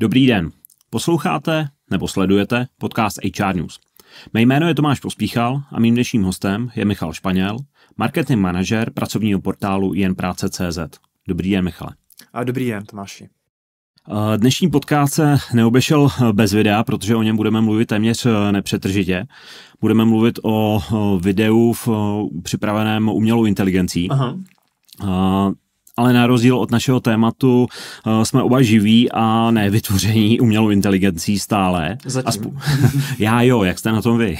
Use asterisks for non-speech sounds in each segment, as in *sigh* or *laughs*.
Dobrý den. Posloucháte nebo sledujete podcast HR News. Mé jméno je Tomáš Pospíchal a mým dnešním hostem je Michal Španěl, marketing manažer pracovního portálu jenpráce.cz. Dobrý den, Michale. A dobrý den, Tomáši. Eh, dnešní podcast se neobešel bez videa, protože o něm budeme mluvit téměř eh, nepřetržitě. Budeme mluvit o videu v eh, připraveném umělou inteligencí. Aha ale na rozdíl od našeho tématu eh, jsme oba živí a ne vytvoření umělou inteligencí stále. Zatím. Aspo- *laughs* Já jo, jak jste na tom vy?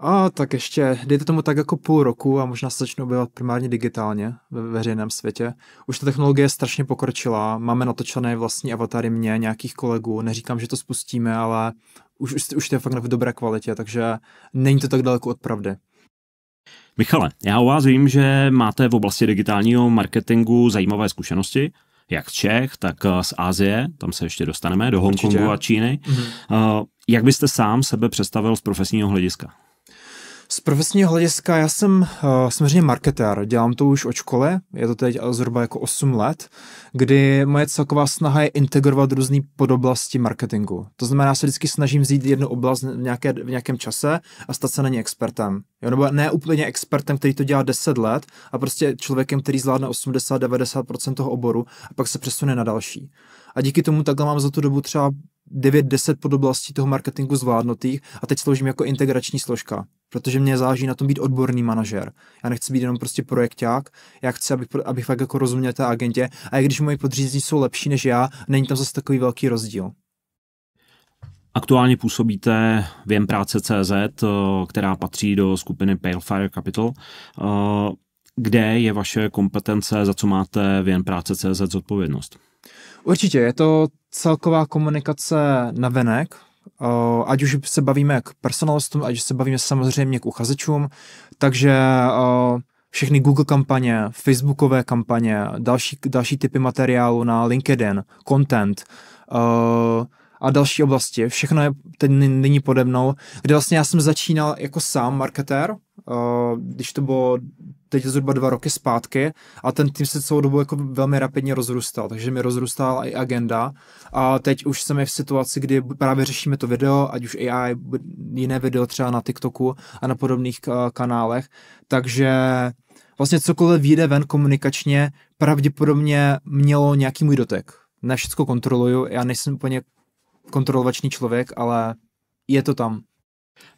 A tak ještě, dejte tomu tak jako půl roku a možná se začnou objevovat primárně digitálně ve veřejném světě. Už ta technologie je strašně pokročila, máme natočené vlastní avatary mě, nějakých kolegů, neříkám, že to spustíme, ale už, už, už to je fakt v dobré kvalitě, takže není to tak daleko od pravdy. Michale, já u vás vím, že máte v oblasti digitálního marketingu zajímavé zkušenosti, jak z Čech, tak eh, z Asie, tam se ještě dostaneme, do Hongkongu a Číny. Mm-hmm. Jak byste sám sebe představil z profesního hlediska? Z profesního hlediska já jsem uh, samozřejmě marketér, dělám to už od školy, je to teď zhruba jako 8 let, kdy moje celková snaha je integrovat různé podoblasti marketingu. To znamená, já se vždycky snažím vzít jednu oblast v, nějaké, v nějakém čase a stát se na ní expertem. Jo, nebo ne úplně expertem, který to dělá 10 let a prostě člověkem, který zvládne 80-90% toho oboru a pak se přesune na další. A díky tomu takhle mám za tu dobu třeba 9-10 podoblastí toho marketingu zvládnutých a teď sloužím jako integrační složka, protože mě záleží na tom být odborný manažer. Já nechci být jenom prostě projekták, já chci, abych, abych fakt jako rozuměl té agentě a i když moji podřízení jsou lepší než já, není tam zase takový velký rozdíl. Aktuálně působíte v jempráce.cz, eh, která patří do skupiny Palefire Capital. Eh, kde je vaše kompetence, za co máte v jempráce.cz zodpovědnost? Určitě, je to celková komunikace na venek, ať už se bavíme k personalistům, ať už se bavíme samozřejmě k uchazečům, takže všechny Google kampaně, Facebookové kampaně, další, další typy materiálu na LinkedIn, content a další oblasti. Všechno je teď nyní pode mnou, kde vlastně já jsem začínal jako sám marketér, když to bylo teď je zhruba dva roky zpátky a ten tým se celou dobu jako velmi rapidně rozrůstal, takže mi rozrůstala i agenda a teď už jsme v situaci, kdy právě řešíme to video, ať už AI, jiné video třeba na TikToku a na podobných eh, kanálech, takže vlastně cokoliv vyjde ven komunikačně, pravděpodobně mělo nějaký můj dotek. Ne všechno kontroluju, já nejsem úplně kontrolovačný člověk, ale je to tam.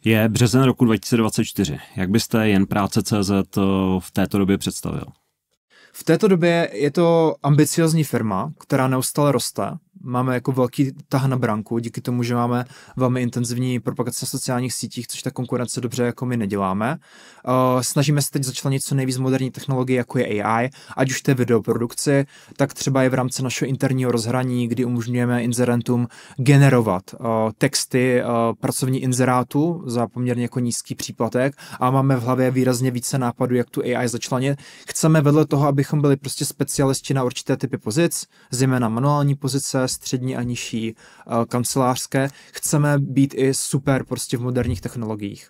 Je březen roku 2024. Jak byste jen práce CZ eh, v této době představil? V této době je to ambiciozní firma, která neustále roste máme jako velký tah na branku, díky tomu, že máme velmi intenzivní propagaci na sociálních sítích, což ta konkurence dobře jako my neděláme. Eh, snažíme se teď začlenit co nejvíc moderní technologie, jako je AI, ať už to je videoprodukci, tak třeba je v rámci našeho interního rozhraní, kdy umožňujeme inzerentům generovat eh, texty eh, pracovní inzerátu za poměrně jako nízký příplatek a máme v hlavě výrazně více nápadů, jak tu AI začlenit. Chceme vedle toho, abychom byli prostě specialisti na určité typy pozic, zejména manuální pozice, střední a nižší eh, kancelářské. Chceme být i super prostě v moderních technologiích.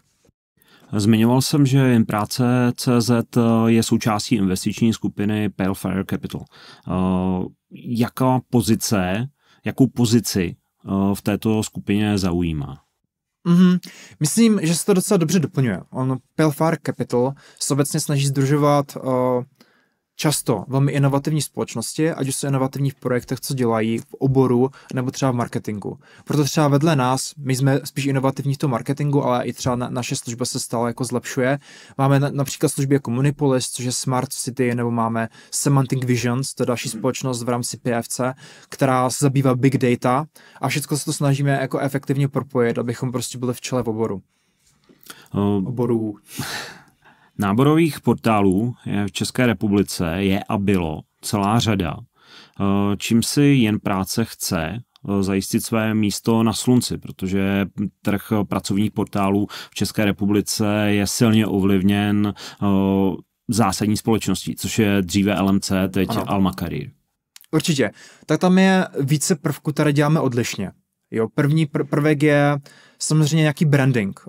Zmiňoval jsem, že práce CZ eh, je součástí investiční skupiny Pale Fire Capital. Eh, jaká pozice, jakou pozici v této skupině zaujímá? Mm-hmm. Myslím, že se to docela dobře doplňuje. On Pale Fire Capital se obecně snaží združovat uh, často velmi inovativní společnosti, ať už jsou inovativní v projektech, co dělají v oboru nebo třeba v marketingu. Proto třeba vedle nás, my jsme spíš inovativní v tom marketingu, ale i třeba na, naše služba se stále jako zlepšuje. Máme na, například služby jako Munipolis, což je Smart City, nebo máme Semantic Visions, to je další mhm. společnost v rámci PFC, která se zabývá big data a všechno se to snažíme jako efektivně propojit, abychom prostě byli v čele v oboru. No, oborů. Náborových portálů v České republice je a bylo celá řada, eh, čím si jen práce chce eh, zajistit své místo na slunci, protože trh pracovních portálů v České republice je silně ovlivněn eh, zásadní společností, což je dříve LMC, teď ano. Alma Career. Určitě. Tak tam je více prvků, které děláme odlišně. Jo, první pr- prvek je uh, Samozřejmě nějaký branding.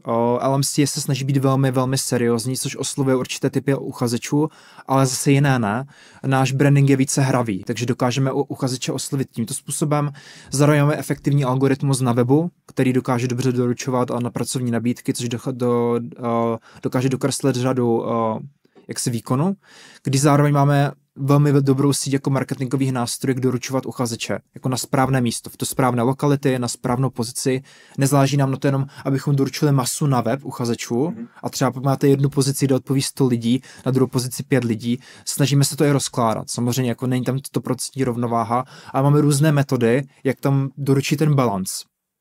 LMC se snaží být velmi, velmi seriózní, což oslovuje určité typy uchazečů, ale zase jiné ne. Náš branding je více hravý, takže dokážeme u uchazeče oslovit tímto způsobem. Zároveň máme efektivní algoritmus na webu, který dokáže dobře doručovat a na pracovní nabídky, což do, do, dokáže dokreslit řadu jaksi výkonu, kdy zároveň máme velmi dobrou síť jako marketingových nástrojů, jak doručovat uchazeče, jako na správné místo, v to správné lokality, na správnou pozici. Nezáleží nám na to jenom, abychom doručili masu na web uchazečů mhm. a třeba máte jednu pozici, kde odpoví 100 lidí, na druhou pozici 5 lidí. Snažíme se to i rozkládat. Samozřejmě jako není tam to procentní rovnováha a máme různé metody, jak tam doručit ten balans.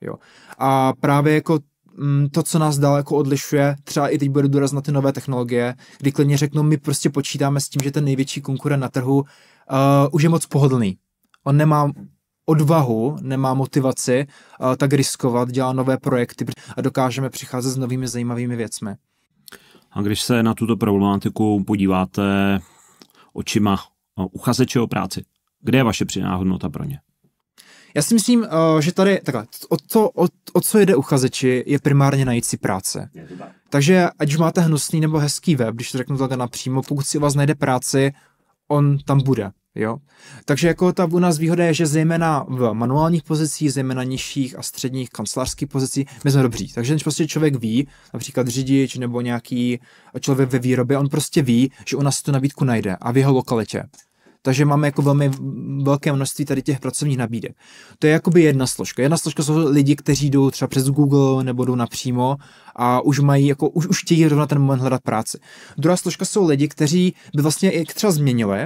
Jo. A právě jako Mm, to, co nás daleko odlišuje, třeba i teď bude důraz na ty nové technologie, kdy klidně řeknou, my prostě počítáme s tím, že ten největší konkurent na trhu uh, už je moc pohodlný. On nemá odvahu, nemá motivaci uh, tak riskovat, dělá nové projekty a dokážeme přicházet s novými zajímavými věcmi. A když se na tuto problematiku podíváte očima eh, uchazeče o práci, kde je vaše přináhodnota pro ně? Já si myslím, eh, že tady takhle, o, to, o, o co jde uchazeči, je primárně najít si práce. Takže ať už máte hnusný nebo hezký web, když to řeknu takhle napřímo, pokud si u vás najde práci, on tam bude. Jo? Takže jako ta u nás výhoda je, že zejména v manuálních pozicích, zejména nižších a středních kancelářských pozicích, my jsme dobří. Takže když prostě člověk ví, například řidič nebo nějaký člověk ve výrobě, on prostě ví, že u nás tu nabídku najde a v jeho lokalitě. Takže máme jako velmi velké množství tady těch pracovních nabídek. To je jakoby jedna složka. Jedna složka jsou lidi, kteří jdou třeba přes Google nebo jdou napřímo a už mají jako, už, už chtějí rovna ten moment hledat práci. Druhá složka jsou lidi, kteří by vlastně i třeba změnili,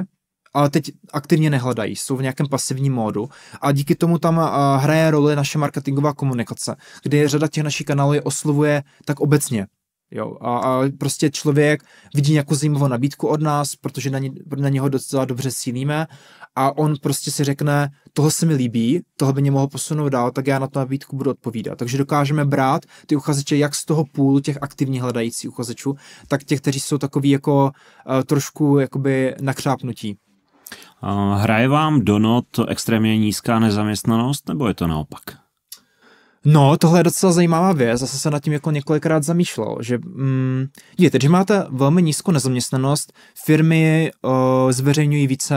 ale teď aktivně nehledají, jsou v nějakém pasivním módu a díky tomu tam hraje roli naše marketingová komunikace, kde řada těch našich kanálů je oslovuje tak obecně, Jo, a, a prostě člověk vidí nějakou zajímavou nabídku od nás, protože na, ně, na něho docela dobře sílíme a on prostě si řekne, toho se mi líbí, toho by mě mohlo posunout dál, tak já na tu nabídku budu odpovídat. Takže dokážeme brát ty uchazeče jak z toho půlu těch aktivních hledajících uchazečů, tak těch, kteří jsou takový jako uh, trošku jakoby nakřápnutí. Eh, hraje vám do not extrémně nízká nezaměstnanost, nebo je to naopak? No, tohle je docela zajímavá věc, zase se nad tím jako několikrát zamýšlel, že mm, je, že máte velmi nízkou nezaměstnanost, firmy o, eh, zveřejňují více,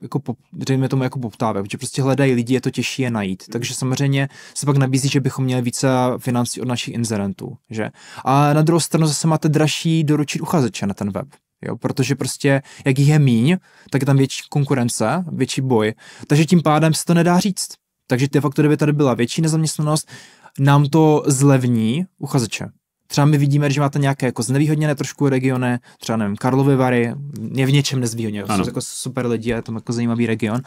jako pop, řejmě tomu jako poptávek, že prostě hledají lidi, je to těžší je najít, takže samozřejmě se pak nabízí, že bychom měli více financí od našich inzerentů, že? A na druhou stranu zase máte dražší doručit uchazeče na ten web, Jo, protože prostě, jak jich je míň, tak je tam větší konkurence, větší boj. Takže tím pádem se to nedá říct. Takže de facto, kdyby tady byla větší nezaměstnanost, nám to zlevní uchazeče. Třeba my vidíme, že máte nějaké jako znevýhodněné trošku regiony, třeba nevím, Karlovy Vary, je v něčem nezvýhodně, jsou jako super lidi a je tam jako zajímavý region,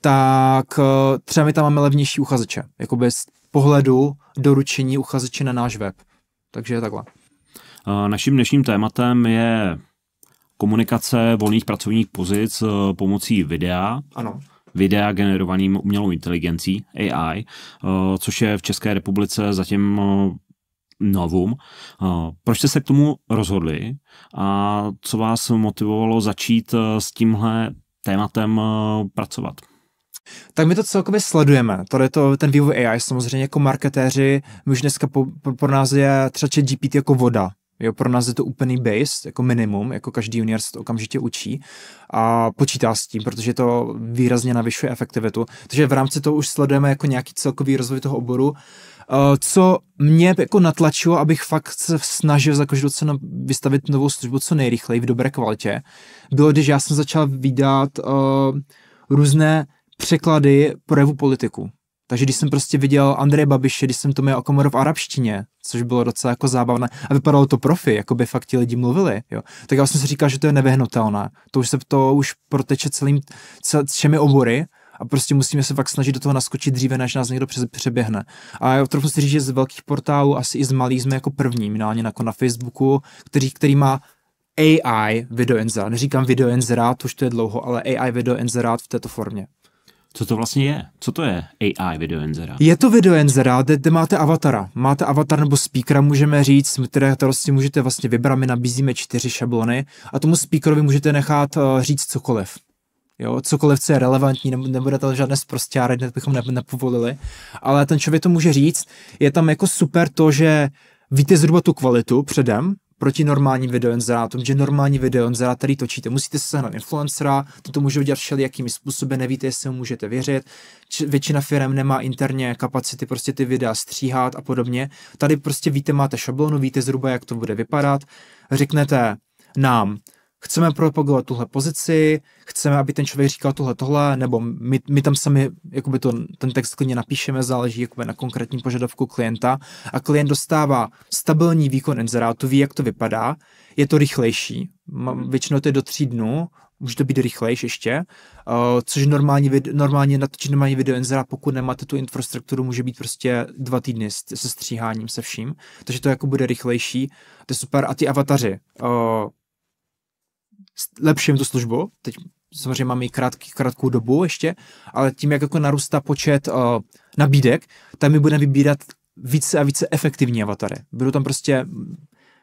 tak eh, třeba my tam máme levnější uchazeče, jako bez pohledu doručení uchazeče na náš web. Takže takhle. Eh, naším dnešním tématem je komunikace volných pracovních pozic eh, pomocí videa. Ano videa generovaným umělou inteligencí, AI, eh, což je v České republice zatím eh, novum. Eh, proč jste se k tomu rozhodli a co vás motivovalo začít s tímhle tématem pracovat? Tak my to celkově sledujeme. Tady to, ten vývoj AI samozřejmě jako marketéři, my už dneska po, po, pro nás je třeba GPT jako voda. Jo, pro nás je to úplný base, jako minimum, jako každý junior se to okamžitě učí a počítá s tím, protože to výrazně navyšuje efektivitu. Takže v rámci toho už sledujeme jako nějaký celkový rozvoj toho oboru. Eh, co mě jako natlačilo, abych fakt se snažil za každou cenu vystavit novou službu co nejrychleji v dobré kvalitě, bylo, když já jsem začal vydat uh, různé překlady projevu politiku. Takže když jsem prostě viděl Andreje Babiše, když jsem to měl Okomoro v arabštině, což bylo docela jako zábavné, a vypadalo to profi, jako by fakt ti lidi mluvili, jo. Tak já jsem si říkal, že to je nevyhnutelné. To už se to už proteče celým, cel, všemi obory, a prostě musíme se fakt snažit do toho naskočit dříve, než nás někdo přeběhne. A já trochu si říct, že z velkých portálů, asi i z malých, jsme jako první, minimálně jako na Facebooku, který, který má AI videoinzerát. Neříkám to už to je dlouho, ale AI videoinzerát v této formě. Co to vlastně je? Co to je AI videoenzera? Je to videoenzera, kde, kde máte avatara. Máte avatar nebo speakera, můžeme říct, které si můžete vlastně vybrat. My nabízíme čtyři šablony a tomu speakerovi můžete nechat uh, říct cokoliv. Jo, cokoliv, co je relevantní, nebude to žádné zprostěry, bychom ne, nepovolili, ale ten člověk to může říct. Je tam jako super to, že víte zhruba tu kvalitu předem, proti normálním videoinzerátům, že normální videoinzerát, který točíte, musíte se sehnat influencera, toto může udělat všelijakými způsoby, nevíte, jestli mu můžete věřit, Č- většina firm nemá interně kapacity prostě ty videa stříhat a podobně. Tady prostě víte, máte šablonu, víte zhruba, jak to bude vypadat, řeknete nám, chceme propagovat tuhle pozici, chceme, aby ten člověk říkal tohle, tohle, nebo my, my tam sami jakoby to, ten text klidně napíšeme, záleží jakoby na konkrétním požadavku klienta a klient dostává stabilní výkon inzerátu, ví, jak to vypadá, je to rychlejší, mhm. většinou to je do tří dnů, může to být rychlejší ještě, uh, což normálně, normálně natočit normální video inzerát, pokud nemáte tu infrastrukturu, může být prostě dva týdny se stříháním, se vším, takže to jako bude rychlejší, to je super. A ty avataři, uh, lepším tu službu, teď samozřejmě máme i krátký, krátkou dobu ještě, ale tím, jak jako narůstá počet uh, nabídek, tak my budeme vybírat více a více efektivní avatary. Budou tam prostě mm,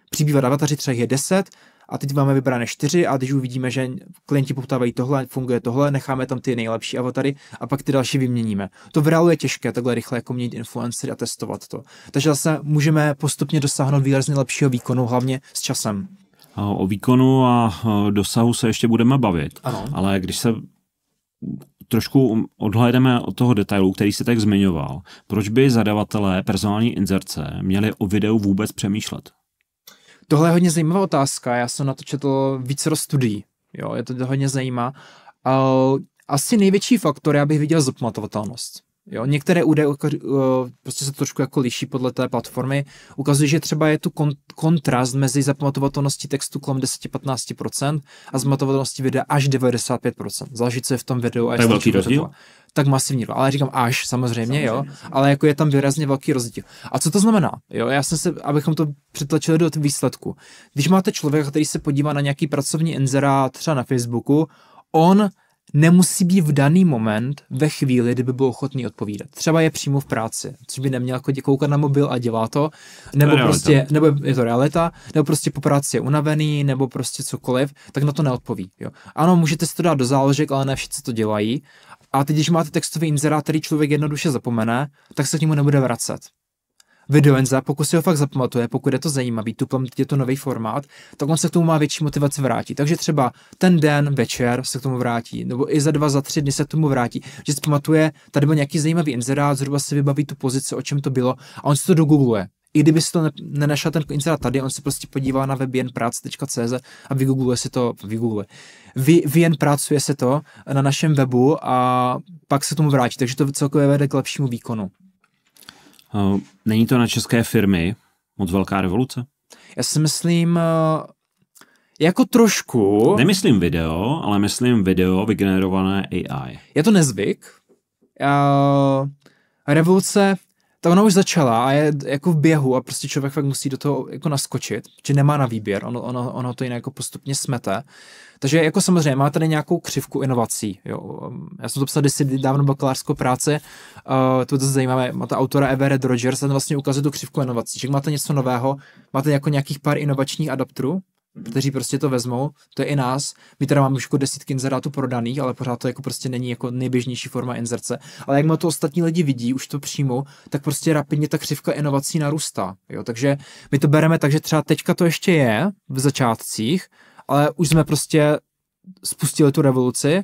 přibývat avataři, třeba je 10, a teď máme vybrané 4, a když uvidíme, že klienti poptávají tohle, funguje tohle, necháme tam ty nejlepší avatary a pak ty další vyměníme. To v reálu je těžké takhle rychle jako měnit influencery a testovat to. Takže zase můžeme postupně dosáhnout výrazně lepšího výkonu, hlavně s časem. O výkonu a dosahu se ještě budeme bavit, ano. ale když se trošku odhlédneme od toho detailu, který jste tak zmiňoval. Proč by zadavatelé personální inzerce měli o videu vůbec přemýšlet? Tohle je hodně zajímavá otázka. Já jsem na to četl více studií. Jo, je to hodně zajímá. Asi největší faktor, já bych viděl zapamatovatelnost. Jo, některé údaje eh, prostě se trošku jako liší podle té platformy. Ukazuje, že třeba je tu kon, kontrast mezi zapamatovatelností textu kolem 10-15% a zapamatovatelností videa až 95%. Záleží, co je v tom videu. A tak velký rozdíl? Tak masivní, ale říkám až, samozřejmě, samozřejmě, jo, ale jako je tam výrazně velký rozdíl. A co to znamená? Jo, já jsem se, abychom to přetlačili do výsledku. Když máte člověka, který se podívá na nějaký pracovní inzerát třeba na Facebooku, on nemusí být v daný moment, ve chvíli, kdyby byl ochotný odpovídat. Třeba je přímo v práci, což by neměl jako koukat na mobil a dělá to, nebo to prostě, realita. nebo je to realita, nebo prostě po práci je unavený, nebo prostě cokoliv, tak na to neodpoví. Jo. Ano, můžete si to dát do záložek, ale ne všichni to dělají. A teď, když máte textový inzerát, který člověk jednoduše zapomene, tak se k němu nebude vracet videoenza, pokud si ho fakt zapamatuje, pokud je to zajímavý, tu je to nový formát, tak on se k tomu má větší motivaci vrátit. Takže třeba ten den, večer se k tomu vrátí, nebo i za dva, za tři dny se k tomu vrátí, že si pamatuje, tady byl nějaký zajímavý inzerát, zhruba si vybaví tu pozici, o čem to bylo, a on si to dogoogluje. I kdyby si to nenašel ten inzerát tady, on se prostě podívá na web jenprác.cz a vygoogluje si to, vygoogluje. Vy, vy jen pracuje se to na našem webu a pak se tomu vrátí, takže to celkově vede k lepšímu výkonu. Eh, není to na české firmy moc velká revoluce? Já si myslím, eh, jako trošku... Nemyslím video, ale myslím video vygenerované AI. Je to nezvyk. A revoluce, ta ona už začala a je jako v běhu a prostě člověk fakt musí do toho jako naskočit, že nemá na výběr, ono, ono, ono to jinak jako postupně smete. Takže jako samozřejmě má tady nějakou křivku inovací. Jo. Já jsem to psal kdysi dávno bakalářskou práci, uh, eh, to je zajímavé, ta autora Everett Rogers, ten vlastně ukazuje tu křivku inovací, že máte něco nového, máte jako nějakých pár inovačních adapterů, kteří prostě to vezmou, to je i nás. My teda máme už jako desítky inzerátů prodaných, ale pořád to jako prostě není jako nejběžnější forma inzerce. Ale jak má to ostatní lidi vidí, už to přímo, tak prostě rapidně ta křivka inovací narůstá. Jo? Takže my to bereme tak, že třeba teďka to ještě je v začátcích, ale už jsme prostě spustili tu revoluci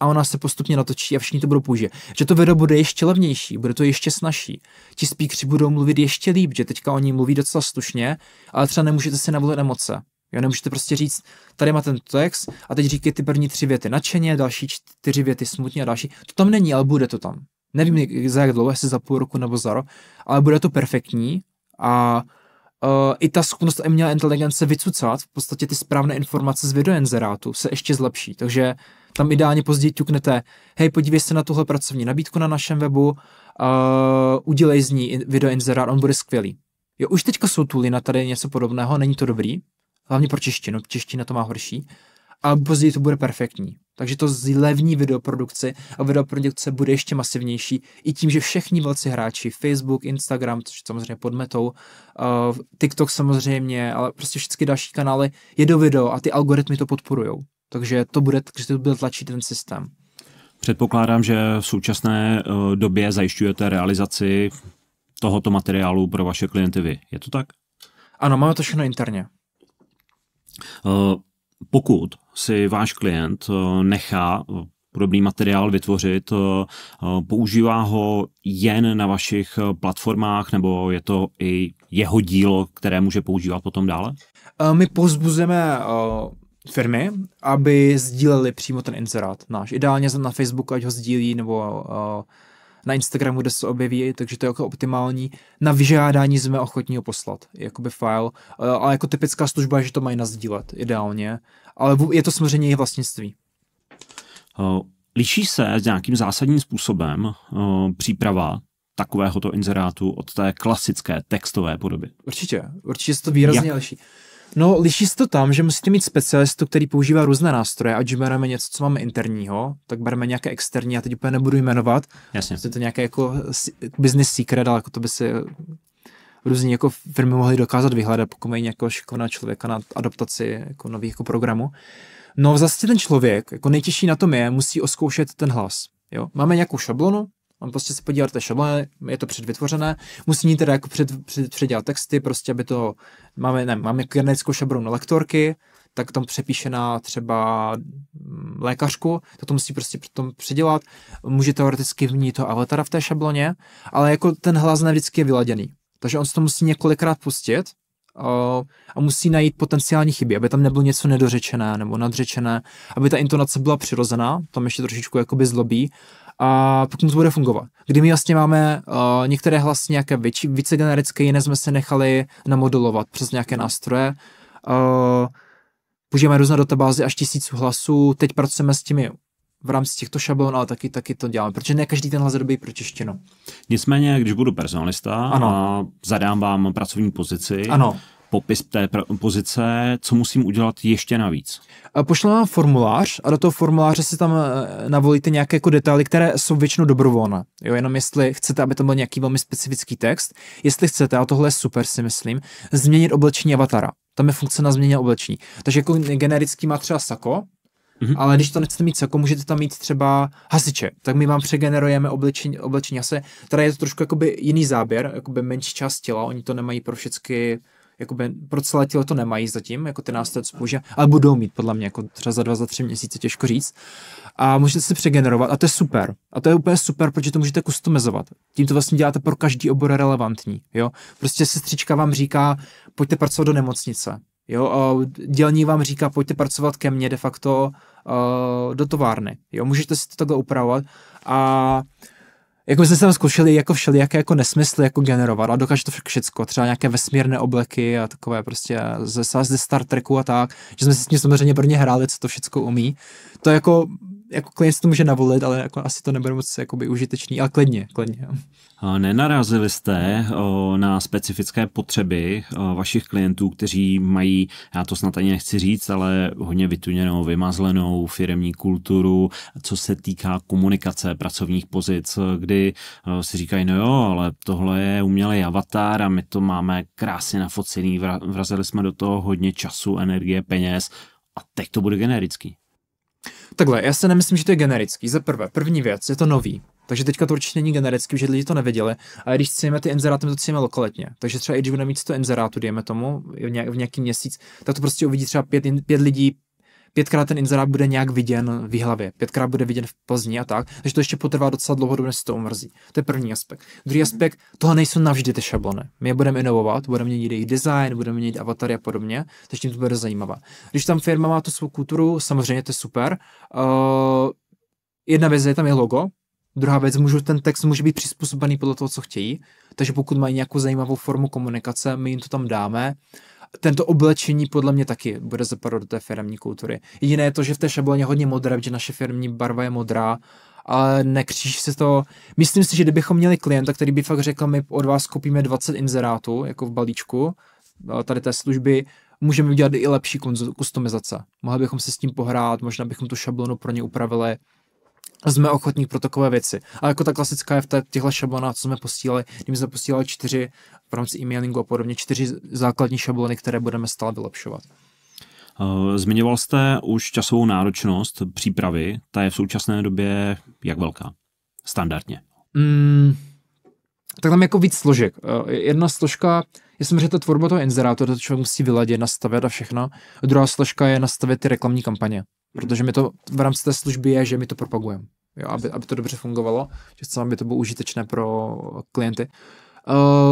a ona se postupně natočí a všichni to budou použít. Že to video bude ještě levnější, bude to ještě snažší. Ti speakři budou mluvit ještě líp, že teďka oni mluví docela slušně, ale třeba nemůžete si navolit emoce. Jo, nemůžete prostě říct, tady má ten text a teď říkají ty první tři věty nadšeně, další čtyři věty smutně a další. To tam není, ale bude to tam. Nevím za jak dlouho, jestli za půl roku nebo za rok, ale bude to perfektní a Uh, i ta schopnost umělé inteligence vycucat v podstatě ty správné informace z videoenzerátu se ještě zlepší. Takže tam ideálně později ťuknete, hej, podívej se na tuhle pracovní nabídku na našem webu, uh, udělej z ní videoenzerát, on bude skvělý. Jo, už teďka jsou tu na tady něco podobného, není to dobrý, hlavně pro češtinu, čeština to má horší, a později to bude perfektní. Takže to zlevní videoprodukci a videoprodukce bude ještě masivnější i tím, že všichni velcí hráči, Facebook, Instagram, což je samozřejmě pod metou, uh, TikTok samozřejmě, ale prostě všechny další kanály jedou video a ty algoritmy to podporujou. Takže to bude, že to bude tlačit ten systém. Předpokládám, že v současné eh, době zajišťujete realizaci tohoto materiálu pro vaše klienty vy. Je to tak? Ano, máme to všechno interně. Uh, pokud si váš klient eh, nechá eh, podobný materiál vytvořit, eh, používá ho jen na vašich platformách, nebo je to i jeho dílo, které může používat potom dále? My pozbuzeme firmy, aby sdíleli přímo ten inzerát náš. Ideálně na Facebook, ať ho sdílí, nebo na Instagramu, kde se objeví, takže to je jako optimální. Na vyžádání jsme ochotní ho poslat, jakoby file, eh, ale jako typická služba je, že to mají nazdílet, ideálně, ale je to samozřejmě jejich vlastnictví. Eh, liší se s nějakým zásadním způsobem eh, příprava takovéhoto inzerátu od té klasické textové podoby? Určitě, určitě se to výrazně Jak? liší. No, liší se to tam, že musíte mít specialistu, který používá různé nástroje, ať bereme něco, co máme interního, tak bereme nějaké externí, já teď úplně nebudu jmenovat. Jasně. Je prostě to nějaké jako business secret, ale jako to by si eh, různí jako firmy mohly dokázat vyhledat, pokud mají nějakého šikovného člověka na adaptaci jako nových jako programů. No zase ten člověk, jako nejtěžší na tom je, musí oskoušet ten hlas. Jo? Máme nějakou šablonu, On prostě se podívat té šablony, je to předvytvořené, musí mít teda jako před, před, předělat texty, prostě aby to, máme, ne, máme jako generickou šablonu lektorky, tak tam přepíše na třeba mm, lékařku, tak to musí prostě potom předělat. Může teoreticky vnít to avatara v té šabloně, ale jako ten hlas ne vždycky je vyladěný. Takže on se to musí několikrát pustit a musí najít potenciální chyby, aby tam nebylo něco nedořečené nebo nadřečené, aby ta intonace byla přirozená, tam ještě trošičku jakoby zlobí a pokud to bude fungovat. Kdy my vlastně máme uh, některé hlasy nějaké větší, více generické, jiné jsme se nechali namodulovat přes nějaké nástroje. Uh, používáme různé databázy až tisíců hlasů, teď pracujeme s těmi v rámci těchto šablon, ale taky, taky to děláme, protože ne každý ten hlas dobí pro češtinu. Nicméně, když budu personalista ano. a zadám vám pracovní pozici, ano popis té pozice, co musím udělat ještě navíc. Pošle vám formulář a do toho formuláře si tam eh, navolíte nějaké jako detaily, které jsou většinou dobrovolné. Jo, jenom jestli chcete, aby to byl nějaký velmi specifický text, jestli chcete, a tohle je super si myslím, změnit oblečení avatara. Tam je funkce na změně oblečení. Takže jako generický má třeba sako, Mm-hmm. Ale když to nechcete mít sako, můžete tam mít třeba hasiče. Tak my vám přegenerujeme oblečení, oblečení hase. Tady je to trošku jakoby jiný záběr, jakoby menší část těla, oni to nemají pro všechny jakoby, pro celé tělo to nemají zatím, jako ty nástroje, co ale budou mít podle mě, jako třeba za dva, za tři měsíce, těžko říct. A můžete si přegenerovat a to je super. A to je úplně super, protože to můžete customizovat. Tím to vlastně děláte pro každý obor relevantní, jo. Prostě sestřička vám říká, pojďte pracovat do nemocnice, jo. A dělník vám říká, pojďte pracovat ke mně de facto uh, do továrny, jo. Můžete si to takhle upravovat a jako jsme tam zkoušeli jako všelijaké jako nesmysly jako generovat a dokáže to všechno. třeba nějaké vesmírné obleky a takové prostě ze, ze Star Treku a tak, že jsme si s tím samozřejmě prvně hráli, co to všechno umí. To jako jako klient si to může navolit, ale jako asi to nebude moc jakoby užitečný, ale klidně, klidně. Nenarazili jste o, na specifické potřeby o, vašich klientů, kteří mají, já to snad ani nechci říct, ale hodně vytuněnou, vymazlenou firemní kulturu, co se týká komunikace pracovních pozic, kdy o, si říkají, no jo, ale tohle je umělý avatar a my to máme krásně nafocený, vrazili jsme do toho hodně času, energie, peněz a teď to bude generický. Takhle, já se nemyslím, že to je generický. Za prvé, první věc, je to nový. Takže teďka to určitě není generický, že lidi to neviděli, A když címe ty inzeráty, to címe lokalitně. Takže třeba i když budeme mít 100 inzerátů, dejme tomu, v nějaký měsíc, tak to prostě uvidí třeba pět, pět lidí, pětkrát ten inzerát bude nějak viděn v hlavě, pětkrát bude viděn v Plzni a tak, takže to ještě potrvá docela dlouho, než se to umrzí. To je první aspekt. Druhý mhm. aspekt, toho nejsou navždy ty šablony. My je budeme inovovat, budeme měnit jejich design, budeme měnit avatary a podobně, takže tím to bude zajímavé. Když tam firma má tu svou kulturu, samozřejmě to je super. Uh, jedna věc je tam je logo, Druhá věc, můžu, ten text může být přizpůsobený podle toho, co chtějí, takže pokud mají nějakou zajímavou formu komunikace, my jim to tam dáme tento oblečení podle mě taky bude zapadat do té firmní kultury. Jediné je to, že v té šabloně hodně modré, protože naše firmní barva je modrá, ale nekříž se to. Myslím si, že kdybychom měli klienta, který by fakt řekl, my od vás koupíme 20 inzerátů, jako v balíčku, tady té služby, můžeme udělat i lepší kustomizace. Mohli bychom se s tím pohrát, možná bychom tu šablonu pro ně upravili, jsme ochotní pro takové věci. A jako ta klasická je v těchto šablonách, co jsme posílali, kdyby jsme posílali čtyři v rámci e-mailingu a podobně, čtyři základní šablony, které budeme stále vylepšovat. Eh, zmiňoval jste už časovou náročnost přípravy, ta je v současné době jak velká? Standardně. Mm, tak tam je jako víc složek. Eh, jedna složka já jsem řekl, ta tvorba toho inzerátu, to člověk musí vyladit, nastavit a všechno. A druhá složka je nastavit ty reklamní kampaně. Protože mi to v rámci té služby je, že my to propagujeme, aby, aby to dobře fungovalo, že chceme, aby to bylo užitečné pro klienty.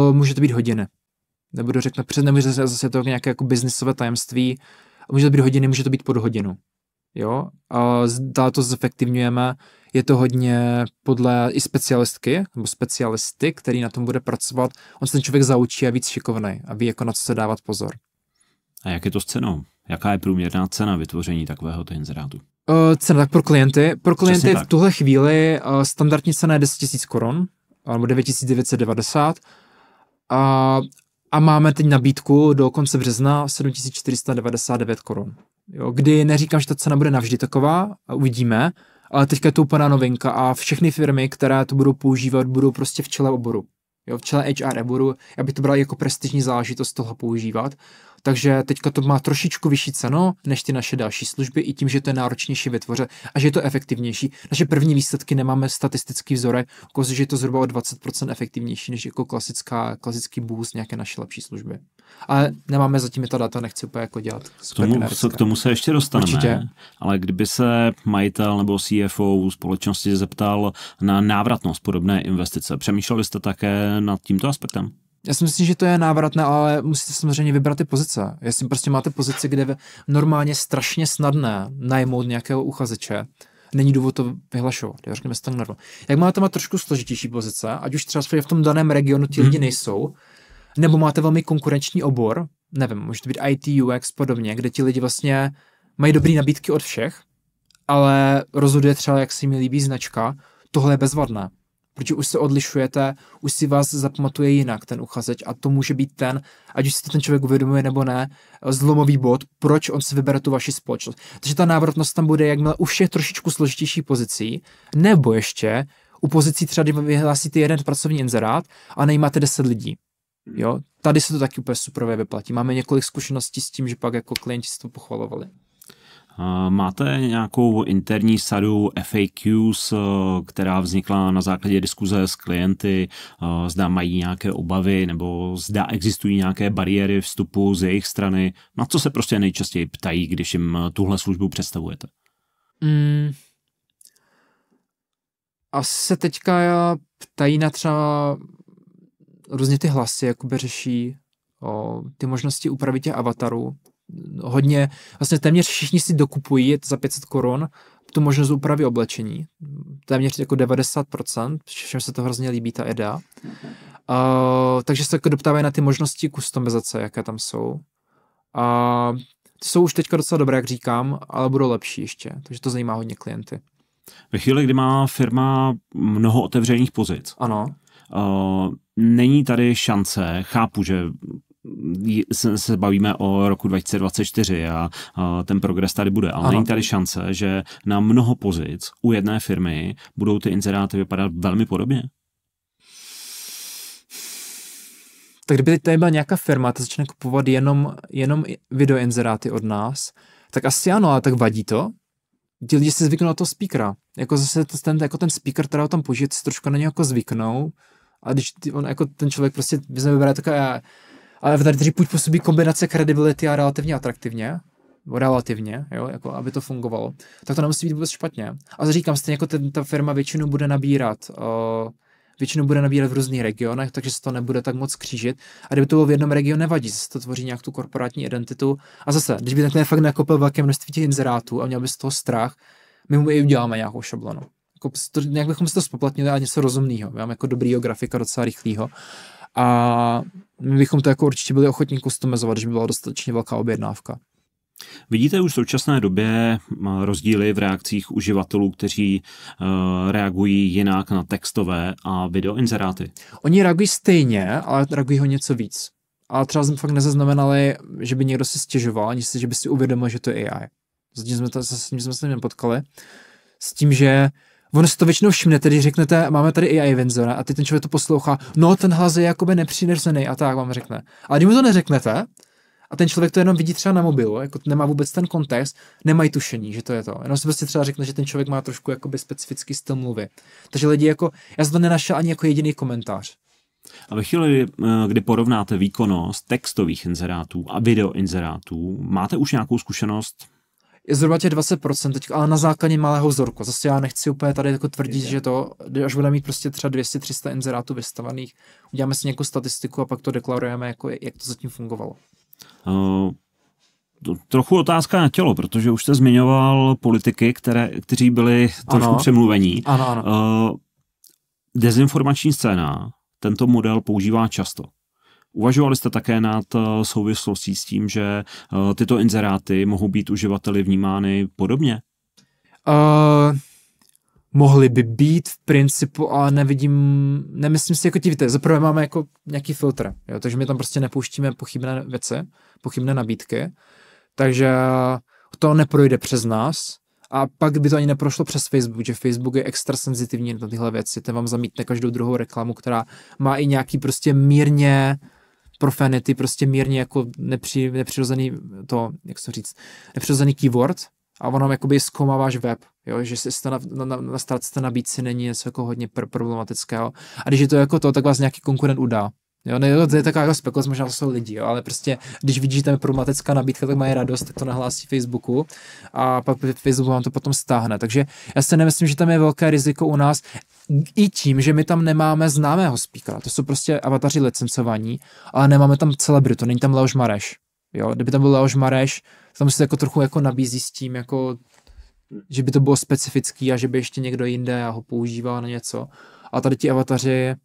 Uh, může to být hodiny. Nebudu řekne před, nemůže se zase to nějaké jako biznisové tajemství. Může to být hodiny, může to být pod hodinu. Jo, a dá to zefektivňujeme. Je to hodně podle i specialistky, nebo specialisty, který na tom bude pracovat. On se ten člověk zaučí a víc šikovný a ví, jako na co se dávat pozor. A jak je to s cenou? Jaká je průměrná cena vytvoření takového inzerátu? Uh, eh, cena tak pro klienty. Pro klienty Přesně v tak. tuhle chvíli uh, standardní cena je 10 000 korun, nebo 9990. A, a máme teď nabídku do konce března 7499 korun. Jo, kdy neříkám, že ta cena bude navždy taková, uvidíme, ale teďka je to úplná novinka a všechny firmy, které to budou používat, budou prostě v čele oboru. Jo, v čele HR oboru, aby to bral jako prestižní záležitost toho používat. Takže teďka to má trošičku vyšší cenu než ty naše další služby, i tím, že to je náročnější vytvořit a že je to efektivnější. Naše první výsledky nemáme statistický vzorek, jako ukazuje, že je to zhruba o 20% efektivnější než jako klasická, klasický bůz nějaké naše lepší služby. Ale nemáme zatím ta data, nechci úplně jako dělat. K tomu, se, k tomu se ještě dostaneme. Určitě. Ale kdyby se majitel nebo CFO společnosti zeptal na návratnost podobné investice, přemýšleli jste také nad tímto aspektem? Já si myslím, že to je návratné, ale musíte samozřejmě vybrat ty pozice. Jestli prostě máte pozici, kde je normálně strašně snadné najmout nějakého uchazeče, není důvod to vyhlašovat, jo, řekněme standardu. Jak máte má trošku složitější pozice, ať už třeba v tom daném regionu ti mhm. lidi nejsou, nebo máte velmi konkurenční obor, nevím, může to být IT, UX, podobně, kde ti lidi vlastně mají dobré nabídky od všech, ale rozhoduje třeba, jak se mi líbí značka, tohle je bezvadné protože už se odlišujete, už si vás zapamatuje jinak ten uchazeč a to může být ten, ať už si to ten člověk uvědomuje nebo ne, zlomový bod, proč on si vybere tu vaši společnost. Takže ta návratnost tam bude jakmile u všech trošičku složitější pozicí, nebo ještě u pozicí třeba, kdy vyhlásíte jeden pracovní inzerát a nejmáte 10 lidí. Jo? Tady se to taky úplně super vyplatí. Máme několik zkušeností s tím, že pak jako klienti si to pochvalovali. Eh, máte nějakou interní sadu FAQs, eh, která vznikla na základě diskuze s klienty, eh, zda mají nějaké obavy nebo zda existují nějaké bariéry vstupu z jejich strany? Na co se prostě nejčastěji ptají, když jim tuhle službu představujete? Mm. A se teďka ptají na třeba různě ty hlasy, jakoby řeší o, ty možnosti upravit těch avatarů, hodně, vlastně téměř všichni si dokupují za 500 korun tu možnost úpravy oblečení. Téměř jako 90%, všem se to hrozně líbí, ta EDA. Uh, takže se jako doptávají na ty možnosti customizace, jaké tam jsou. A uh, jsou už teďka docela dobré, jak říkám, ale budou lepší ještě, takže to zajímá hodně klienty. Ve chvíli, kdy má firma mnoho otevřených pozic, ano. Uh, není tady šance, chápu, že se, se bavíme o roku 2024 a, a ten progres tady bude, ale ano. není tady šance, že na mnoho pozic u jedné firmy budou ty inzeráty vypadat velmi podobně? Tak kdyby tady byla nějaká firma, ta začne kupovat jenom, jenom videoinzeráty od nás, tak asi ano, ale tak vadí to. Ti lidi si zvyknou na toho speakera. Jako zase ten, jako ten speaker, kterého tam použije, si trošku na něj jako zvyknou. A když on, jako ten člověk prostě, my jsme vybrali taková ale v tady půjď působí kombinace kredibility a relativně atraktivně, relativně, jo, jako aby to fungovalo, tak to nemusí být vůbec špatně. A říkám, stejně jako ten, ta firma většinu bude nabírat uh, eh, většinu bude nabírat v různých regionech, takže se to nebude tak moc křížit. A kdyby to bylo v jednom regionu, nevadí, se to tvoří nějak tu korporátní identitu. A zase, když by takhle fakt nakopil velké množství těch inzerátů a měl by z toho strach, my mu i uděláme nějakou šablonu. Jako, nějak bychom si to spoplatnili a něco rozumného. Mám jako dobrýho grafika, docela rychlýho. A my bychom to jako určitě byli ochotní customizovat, když by byla dostatečně velká objednávka. Vidíte už v současné době eh, rozdíly v reakcích uživatelů, kteří eh, reagují jinak na textové a videoinzeráty? Oni reagují stejně, ale reagují ho něco víc. A třeba jsme fakt nezaznamenali, že by někdo si stěžoval, ani si, že by si uvědomil, že to je AI. Zatím jsme, to, zatím jsme se nepotkali. S tím, že on si to většinou všimne, tedy řeknete, máme tady AI Windsora a ty ten člověk to poslouchá, no ten hlas je jakoby nepřinesený a tak vám řekne. Ale když mu to neřeknete, a ten člověk to jenom vidí třeba na mobilu, jako nemá vůbec ten kontext, nemají tušení, že to je to. Jenom si prostě třeba řekne, že ten člověk má trošku jakoby specifický styl mluvy. Takže lidi jako, já jsem to nenašel ani jako jediný komentář. A ve chvíli, eh, kdy porovnáte výkonnost textových inzerátů a video inzerátů, máte už nějakou zkušenost je zhruba těch 20% teď, ale na základě malého vzorku. Zase já nechci úplně tady jako tvrdit, že to, až budeme mít prostě třeba 200-300 inzerátů vystavených, uděláme si nějakou statistiku a pak to deklarujeme, jako jak to zatím fungovalo. Uh, trochu otázka na tělo, protože už jste zmiňoval politiky, které, kteří byli trošku ano. přemluvení. Ano, ano. Uh, dezinformační scéna tento model používá často. Uvažovali jste také nad eh, souvislostí s tím, že eh, tyto inzeráty mohou být uživateli vnímány podobně? Uh, mohly by být v principu, ale nevidím, nemyslím si, jako ti víte, zaprvé máme jako nějaký filtr, jo, takže my tam prostě nepouštíme pochybné věci, pochybné nabídky, takže to neprojde přes nás a pak by to ani neprošlo přes Facebook, že Facebook je extra senzitivní na tyhle věci, ten vám zamítne každou druhou reklamu, která má i nějaký prostě mírně uh, profanity, prostě mírně jako nepři, nepřirozený to, jak se říct, nepřirozený keyword a ono jakoby by váš web, jo, že se na, na, na, na ztratce nabídce není něco jako hodně pr- problematického a když je to jako to, tak vás nějaký konkurent udá. Jo, ne, to je taková jako spekulace, možná to jsou lidi, jo, ale prostě, když vidíš, že tam je problematická nabídka, tak mají radost, tak to nahlásí Facebooku a pak Facebook vám to potom stáhne. Takže já si nemyslím, že tam je velké riziko u nás i tím, že my tam nemáme známého speakera. To jsou prostě avataři licencovaní, ale nemáme tam celebritu, není tam Leoš Mareš. Jo, kdyby tam byl Leoš Mareš, tam se jako trochu jako nabízí s tím, jako, že by to bylo specifický a že by ještě někdo jinde ho používal na něco. A tady ti avataři,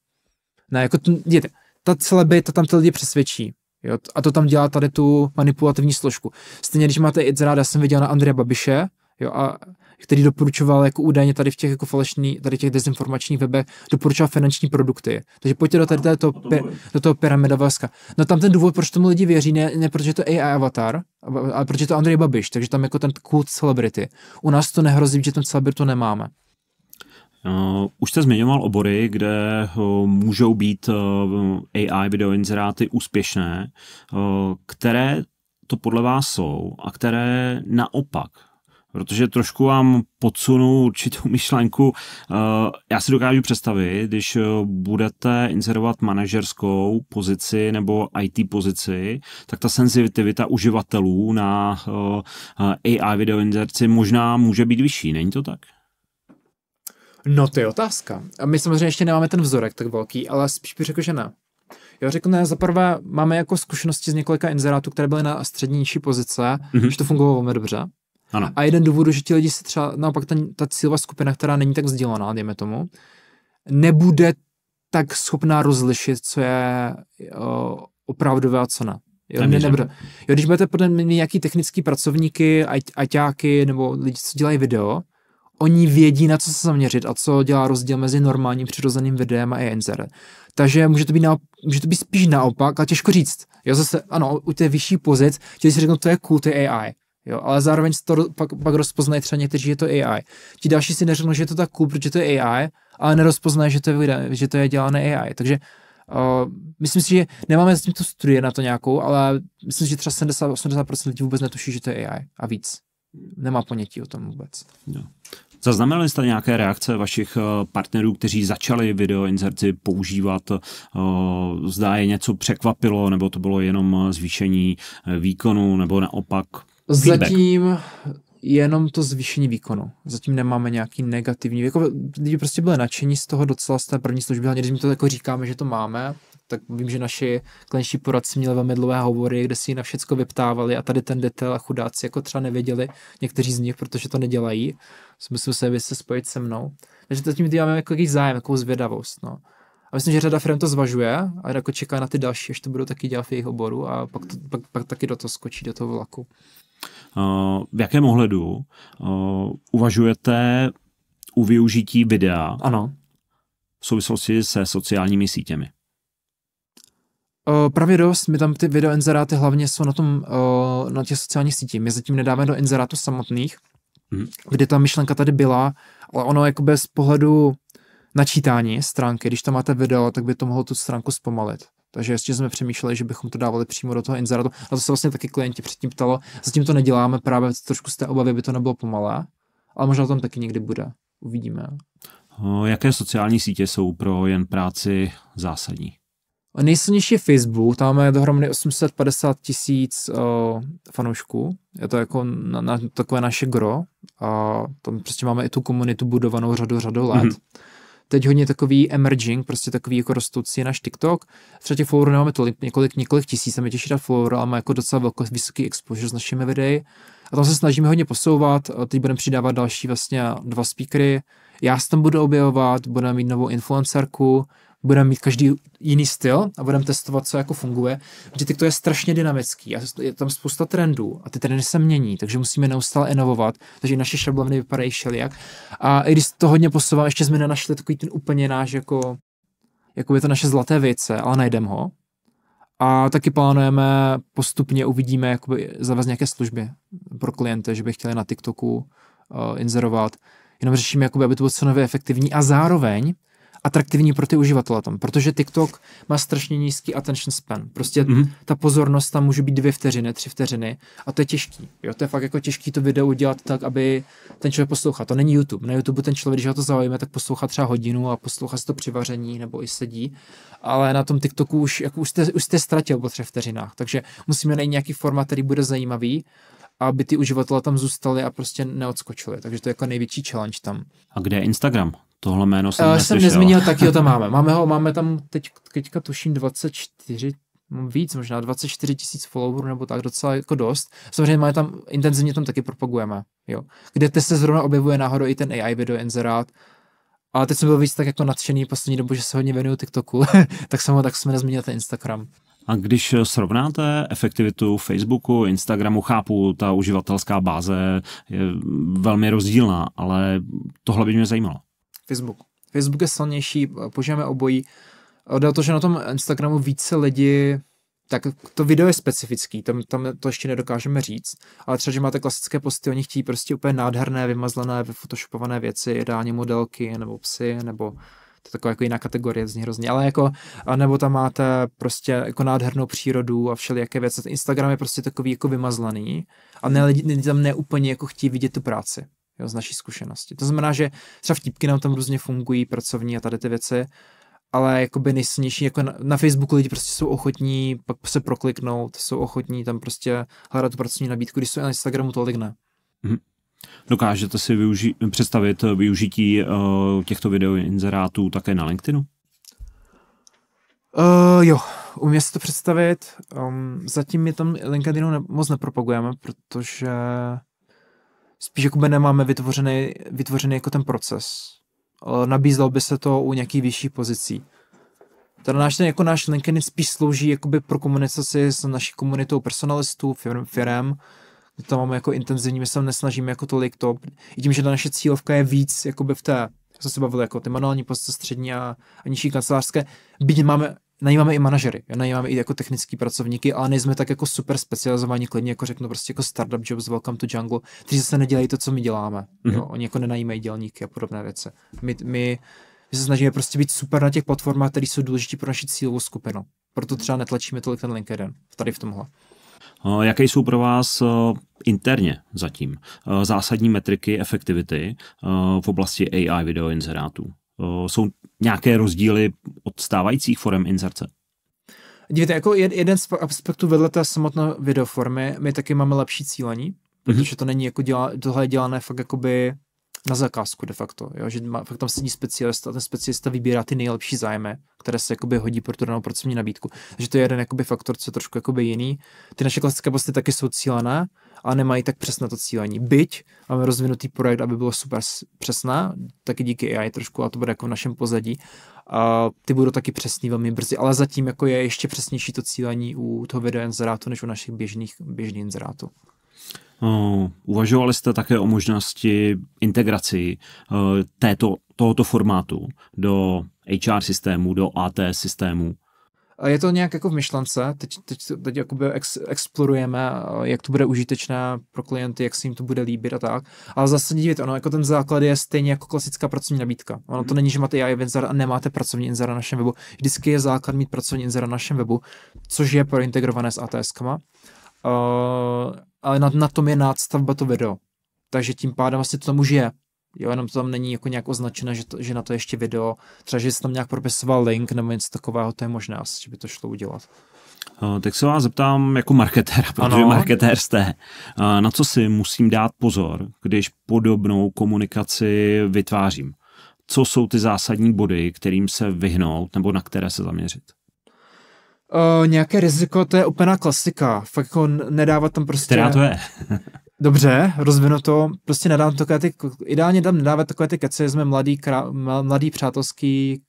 ne, jako, dějte, ta celebrita tam ty lidi přesvědčí. Jo, a to tam dělá tady tu manipulativní složku. Stejně, když máte Itzera, já jsem viděl na Andreje Babiše, jo, a který doporučoval jako údajně tady v těch jako falešný, tady těch dezinformačních webech, doporučoval finanční produkty. Takže pojďte do tady této, pe, do toho pyramida Vaska. No tam ten důvod, proč tomu lidi věří, ne, ne protože to AI avatar, ale protože to Andrej Babiš, takže tam jako ten kult celebrity. U nás to nehrozí, že ten celebrity nemáme. Uh, už jste zmiňoval obory, kde uh, můžou být uh, eh, AI videoinzeráty úspěšné. Eh, které to podle vás jsou a které naopak protože trošku vám podsunu určitou *laughs* myšlenku. Eh, já si dokážu představit, když eh, budete inzerovat manažerskou pozici nebo IT pozici, tak ta senzitivita uživatelů na eh, AI video inzerci možná může být vyšší, není to tak? No to je otázka. A my samozřejmě ještě nemáme ten vzorek tak velký, ale spíš bych řekl, že ne. Já řekl ne, za prvé máme jako zkušenosti z několika inzerátů, které byly na střednější pozice, mm-hmm. že to fungovalo velmi dobře. Ano. A jeden důvod, že ti lidi se třeba, naopak ta, ta cílová skupina, která není tak vzdělaná, dejme tomu, nebude tak schopná rozlišit, co je o, opravdové a co ne. Jo, ne, nebude. jo když budete podle mě nějaký technický pracovníky, aťáky nebo lidi, co dělají video, oni vědí, na co se zaměřit a co dělá rozdíl mezi normálním přirozeným videem a ANZR. Takže může to, být na, může to být spíš naopak, a těžko říct. Jo, zase, ano, u té vyšší pozic, když si řeknu, to je cool, to je AI. Jo, ale zároveň to pak, pak rozpoznají třeba někteří, že to AI. Ti další si neřeknou, že je to tak cool, protože to je AI, ale nerozpoznají, že to je, že to je dělané AI. Takže uh, myslím si, že nemáme s tu studie na to nějakou, ale myslím, že třeba 70-80% lidí vůbec netuší, že to je AI a víc. Nemá ponětí o tom vůbec. No. Zaznamenali jste nějaké reakce vašich eh, partnerů, kteří začali inzerci používat? Eh, Zdá je něco překvapilo, nebo to bylo jenom zvýšení výkonu, nebo naopak Feedback. Zatím jenom to zvýšení výkonu. Zatím nemáme nějaký negativní. Jako lidi prostě byli nadšení z toho docela z té první služby, Hlavně, když mi to jako říkáme, že to máme, tak vím, že naši klientští poradci měli velmi dlouhé hovory, kde si na všecko vyptávali a tady ten detail a chudáci jako třeba nevěděli, někteří z nich, protože to nedělají. Myslím se, vy se spojit se mnou. Takže zatím máme jako jaký zájem, jakou zvědavost. No. A myslím, že řada firm to zvažuje a jako čeká na ty další, až to budou taky dělat v jejich oboru a pak, to, pak, pak taky do toho skočí, do toho vlaku. Eh, v jakém ohledu eh, uvažujete u využití videa ano. v souvislosti se sociálními sítěmi? Uh, právě dost, my tam ty video inzeráty hlavně jsou na tom, uh, na těch sociálních sítích. My zatím nedáme do inzerátu samotných, mm. kde ta myšlenka tady byla, ale ono jako bez pohledu načítání stránky, když tam máte video, tak by to mohlo tu stránku zpomalit. Takže ještě jsme přemýšleli, že bychom to dávali přímo do toho inzerátu. A to se vlastně taky klienti předtím ptalo. Zatím to neděláme právě trošku z té obavy, aby to nebylo pomalé, ale možná tam taky někdy bude. Uvidíme. Jaké sociální sítě jsou pro jen práci zásadní? Nejsilnější je Facebook, tam máme dohromady 850 tisíc uh, fanoušků, je to jako na, na, takové naše gro a tam prostě máme i tu komunitu budovanou řadu, řadu let. Mm-hmm teď hodně takový emerging, prostě takový jako rostoucí náš TikTok. Třetí těch followerů nemáme tolik, několik, několik tisíc, se mi těší dát follower, ale má jako docela velký, vysoký exposure s našimi videí. A tam se snažíme hodně posouvat, teď budeme přidávat další vlastně dva speakery. Já se tam budu objevovat, budeme mít novou influencerku, budeme mít každý jiný styl a budeme testovat, co jako funguje. Protože to je strašně dynamický a je tam spousta trendů a ty trendy se mění, takže musíme neustále inovovat, takže naše šablony vypadají všelijak. A i když to hodně posouvám, ještě jsme nenašli takový ten úplně náš jako jako je to naše zlaté věce, ale najdeme ho. A taky plánujeme, postupně uvidíme, jakoby zavést nějaké služby pro klienty, že by chtěli na TikToku uh, inzerovat. Jenom řešíme, jakoby, aby to bylo co nově efektivní a zároveň, atraktivní pro ty uživatele tam, protože TikTok má strašně nízký attention span. Prostě mm-hmm. ta pozornost tam může být dvě vteřiny, tři vteřiny a to je těžký. Jo, to je fakt jako těžký to video udělat tak, aby ten člověk poslouchal. To není YouTube. Na YouTube ten člověk, když ho to zaujíme, tak poslouchá třeba hodinu a poslouchá si to při vaření nebo i sedí. Ale na tom TikToku už, jako už, jste, už jste ztratil po třech vteřinách, takže musíme najít nějaký formát, který bude zajímavý aby ty uživatelé tam zůstali a prostě neodskočili. Takže to je jako největší challenge tam. A kde je Instagram? Tohle jméno jsem, Já jsem nezmínil, taky ho tam máme. Máme ho, máme tam teď, teďka tuším 24 víc, možná 24 tisíc followerů nebo tak, docela jako dost. Samozřejmě máme tam, intenzivně tam taky propagujeme, jo. Kde te se zrovna objevuje náhodou i ten AI video inzerát, ale teď jsem byl víc tak jako nadšený poslední dobu, že se hodně věnuju TikToku, *laughs* tak samo tak jsme nezmínili ten Instagram. A když srovnáte efektivitu Facebooku, Instagramu, chápu, ta uživatelská báze je velmi rozdílná, ale tohle by mě zajímalo. Facebook. Facebook je silnější, používáme obojí. Jde o to, že na tom Instagramu více lidi tak to video je specifický, tam, tam to ještě nedokážeme říct, ale třeba, že máte klasické posty, oni chtějí prostě úplně nádherné, vymazlené, vyfotoshopované věci, ideální modelky, nebo psy, nebo to je taková jako jiná kategorie, zní hrozně, ale jako, nebo tam máte prostě jako nádhernou přírodu a všelijaké věci. Instagram je prostě takový jako vymazlený a ne, lidi tam neúplně jako chtějí vidět tu práci jo, z naší zkušenosti. To znamená, že třeba vtipky nám tam různě fungují, pracovní a tady ty věci, ale jakoby nejsilnější, jako na, na Facebooku lidi prostě jsou ochotní pak se prokliknout, jsou ochotní tam prostě hledat tu pracovní nabídku, když jsou na Instagramu tolik ne. Mm-hmm. Dokážete si využi- představit eh, využití uh, těchto videoinzerátů také na LinkedInu? Uh, jo, umím si to představit. Um, zatím je tam LinkedInu ne- moc nepropagujeme, protože spíš jako by nemáme vytvořený, vytvořený jako ten proces. Nabízelo by se to u nějakých vyšších pozicí. Ten náš, jako náš LinkedIn spíš slouží jakoby pro komunikaci s naší komunitou personalistů, firm, firm kde tam máme jako intenzivní, my se nesnažíme jako tolik to, i tím, že ta naše cílovka je víc jakoby v té, jak jsme se bavili, jako ty manuální pozice střední a, a nižší kancelářské, byť máme najímáme i manažery, najímáme i jako technický pracovníky, ale nejsme tak jako super specializovaní, klidně jako řeknu prostě jako startup jobs, welcome to jungle, kteří zase nedělají to, co my děláme. Mm-hmm. Jo? Mhm. Oni jako nenajímají dělníky a podobné věci. My, my, my se snažíme prostě být super na těch platformách, které jsou důležité pro naši cílovou skupinu. Proto mhm. třeba netlačíme tolik ten LinkedIn tady v tomhle. Jaké jsou pro vás interně zatím zásadní metriky efektivity v oblasti AI videoinzerátů? Jsou nějaké rozdíly od stávajících forem inzerce? Dívejte, jako jeden z aspektů vedle té samotné videoformy, my taky máme lepší cílení, mhm. protože to není jako děla, tohle je dělané fakt jakoby na zakázku de facto, jo? že má, fakt tam sedí specialista a ten specialista vybírá ty nejlepší zájmy, které se jakoby hodí pro tu danou pracovní nabídku. Takže to je jeden jakoby faktor, co je trošku jakoby jiný. Ty naše klasické posty taky jsou cílené, a nemají tak přesné to cílení. Byť máme rozvinutý projekt, aby bylo super přesná, taky díky AI trošku, a to bude jako v našem pozadí. A ty budou taky přesný velmi brzy, ale zatím jako je ještě přesnější to cílení u toho video inzerátu, než u našich běžných, běžných inzerátů. Eh, uvažovali jste také o možnosti integraci eh, této, tohoto formátu do HR systému, do AT systému? Je to nějak jako v myšlence, teď, teď, teď jakoby ex, explorujeme, eh, jak to bude užitečné pro klienty, jak se jim to bude líbit a tak. Ale zase dívit, ono, jako ten základ je stejně jako klasická pracovní nabídka. Ono to mhm. není, že máte AI inzer a nemáte pracovní inzera na našem webu. Vždycky je základ mít pracovní inzera na našem webu, což je prointegrované s ATS-kama ale na, na tom je nádstavba to video. Takže tím pádem vlastně to tam už je. Jo, jenom to tam není jako nějak označeno, že, to, že na to ještě video, třeba že jsi tam nějak propisoval link nebo něco takového, to je možné asi, že by to šlo udělat. Uh, tak se vás zeptám jako marketéra, *laughs* protože ano. marketér jste. Uh, na co si musím dát pozor, když podobnou komunikaci vytvářím? Co jsou ty zásadní body, kterým se vyhnout nebo na které se zaměřit? uh, nějaké riziko, to je úplná klasika. Fakt jako nedávat tam prostě... Která to je? *laughs* Dobře, rozvinu to, prostě nedám takové ty, ideálně tam nedávat takové ty keci, jsme mladý, krá, mladý přátelský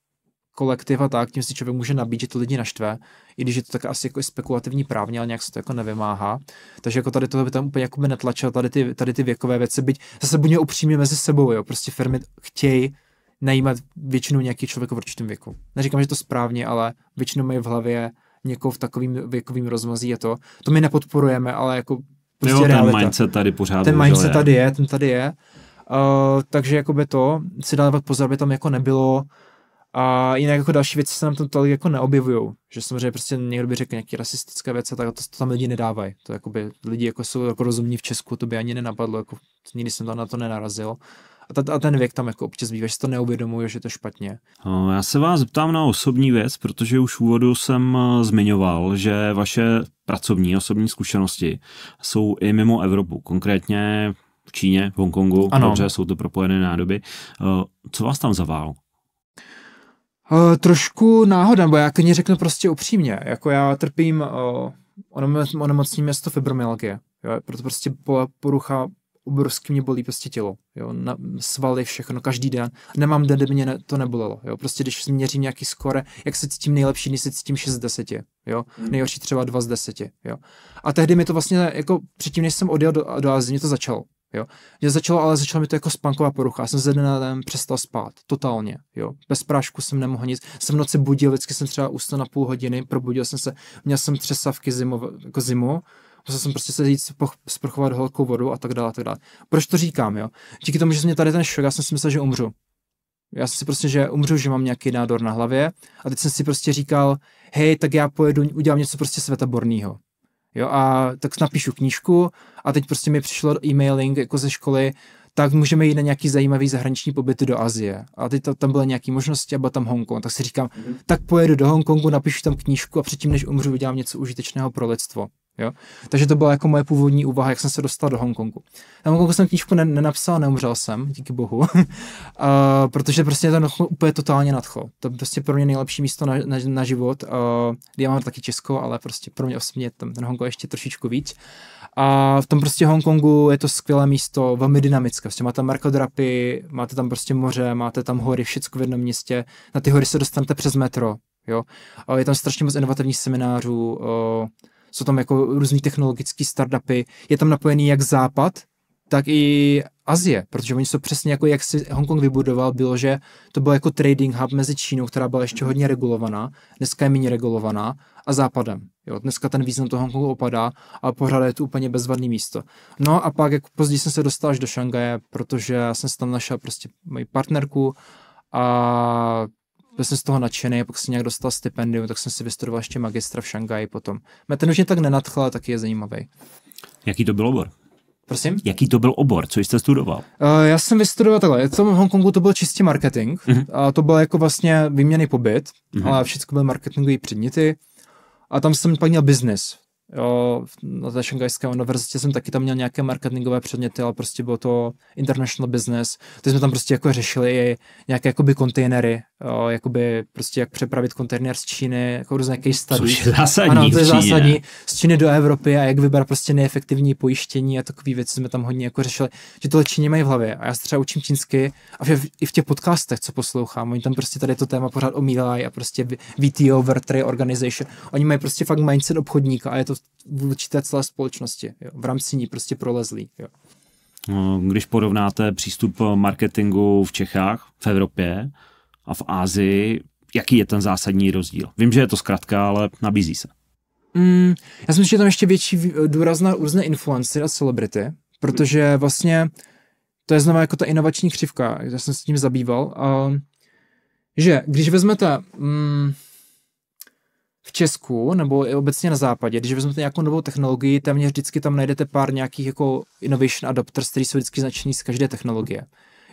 kolektiv a tak, tím si člověk může nabít, že to lidi naštve, i když je to tak asi jako spekulativní právně, ale nějak se to jako nevymáhá. Takže jako tady to by tam úplně jako by netlačil, tady ty, tady ty věkové věci, byť zase buďme upřímně mezi sebou, jo, prostě firmy chtějí najímat většinou nějaký člověk v určitém věku. Neříkám, že to správně, ale většinou mají v hlavě někoho v takovým věkovým rozmazí a to. To my nepodporujeme, ale jako prostě jo, ten realita. mindset tady pořád Ten mindset je. tady je, ten tady je. Uh, takže jako by to si dávat pozor, aby tam jako nebylo a jinak jako další věci se nám tam tolik jako neobjevují. Že samozřejmě prostě někdo by řekl nějaké rasistické věci, tak to, to tam lidi nedávají. To jako by lidi jako jsou jako rozumní v Česku, to by ani nenapadlo, jako nikdy jsem tam na to nenarazil a, ta, a ten věk tam jako občas bývá, že si to neuvědomuje, že je to špatně. No, já se vás zeptám na osobní věc, protože už v úvodu jsem eh, zmiňoval, že vaše pracovní osobní zkušenosti jsou i mimo Evropu, konkrétně v Číně, v Hongkongu, ano. protože jsou to propojené nádoby. Eh, co vás tam zaválo? Uh, trošku náhoda, nebo já klidně řeknu prostě upřímně, jako já trpím uh, onemocním město fibromyalgie, jo, proto prostě porucha obrovský mě bolí prostě tělo, jo, na, svaly, všechno, každý den. Nemám den, kdy mě ne, to nebolelo, jo, prostě když měřím nějaký skore, jak se cítím nejlepší, než se cítím 6 z 10, jo, hmm. nejhorší třeba 2 z 10, jo. A tehdy mi to vlastně, jako předtím, než jsem odjel do, do Azie, mě to začalo, jo. Mě začalo, ale začalo mi to jako spanková porucha, já jsem ze dne na den přestal spát, totálně, jo. Bez prášku jsem nemohl nic, jsem v noci budil, vždycky jsem třeba usnul na půl hodiny, probudil jsem se, měl jsem třesavky zimov, jako zimu, musel jsem prostě se jít sprchovat horkou vodu a tak dále, a tak dále. Proč to říkám, jo? Díky tomu, že jsem mě tady ten šok, já jsem si myslel, že umřu. Já jsem si prostě, že umřu, že mám nějaký nádor na hlavě a teď jsem si prostě říkal, hej, tak já pojedu, udělám něco prostě svetaborného. Jo, a tak napíšu knížku a teď prostě mi přišlo e-mailing jako ze školy, tak můžeme jít na nějaký zajímavý zahraniční pobyt do Azie. A teď to, tam byly nějaké možnosti a byl tam Hongkong. Tak si říkám, mm-hmm. tak pojedu do Hongkongu, napíšu tam knížku a předtím, než umřu, udělám něco užitečného pro lidstvo. Jo? Takže to byla jako moje původní úvaha, jak jsem se dostal do Hongkongu. Na Hongkongu jsem knížku nenapsal, neumřel jsem, díky bohu, a, *laughs* uh, protože prostě to Hongkong úplně totálně nadchlo. To je prostě pro mě nejlepší místo na, na, na život. A, uh, já mám taky Česko, ale prostě pro mě osobně tam ten Hongkong ještě trošičku víc. A v tom prostě Hongkongu je to skvělé místo, velmi dynamické. Prostě máte markodrapy, máte tam prostě moře, máte tam hory, všechno v jednom městě. Na ty hory se dostanete přes metro, jo. A, je tam strašně moc inovativních seminářů, uh, jsou tam jako různý technologické startupy, je tam napojený jak západ, tak i Azie, protože oni jsou přesně jako, jak si Hongkong vybudoval, bylo, že to byl jako trading hub mezi Čínou, která byla ještě hodně regulovaná, dneska je méně regulovaná, a západem. Jo, dneska ten význam toho Hongkongu opadá, a pořád je to úplně bezvadný místo. No a pak jako později jsem se dostal až do Šangaje, protože jsem tam našel prostě moji partnerku a byl jsem z toho nadšený, pak jsem nějak dostal stipendium, tak jsem si vystudoval ještě magistra v Šangaji potom. Mě ten už mě tak nenadchl, tak je zajímavý. Jaký to byl obor? Prosím? Jaký to byl obor? Co jste studoval? Uh, já jsem vystudoval takhle. To v Hongkongu to byl čistě marketing. Uh-huh. A to byl jako vlastně výměný pobyt, uh-huh. Mhm. ale všechno byly marketingové předměty. A tam jsem pak měl business. Jo, na Šangajské univerzitě jsem taky tam měl nějaké marketingové předměty, ale prostě bylo to international business. Teď jsme tam prostě jako řešili nějaké jakoby kontejnery, jakoby prostě jak přepravit kontejner z Číny, jako různé case studies. Což je zásadní. Ano, to je zásadní. Z Číny do Evropy a jak vybrat prostě neefektivní pojištění a takové věci jsme tam hodně jako řešili, že tohle Číně mají v hlavě. A já se třeba učím čínsky a v, i v těch podcastech, co poslouchám, oni tam prostě tady to téma pořád omílají a prostě VTO, Vertry Organization, oni mají prostě fakt mindset obchodníka a je to v určité celé společnosti. Jo. V rámci ní prostě prolezlý. Jo. No, když porovnáte přístup marketingu v Čechách, v Evropě, a v Ázii, jaký je ten zásadní rozdíl? Vím, že je to zkrátka, ale nabízí se. Mm, já si myslím, že je tam ještě větší důraz na různé influencery a celebrity, protože vlastně to je znovu jako ta inovační křivka, já jsem se tím zabýval, a, že když vezmete mm, v Česku nebo obecně na západě, když vezmete nějakou novou technologii, téměř vždycky tam najdete pár nějakých jako innovation adopters, který jsou vždycky značený z každé technologie.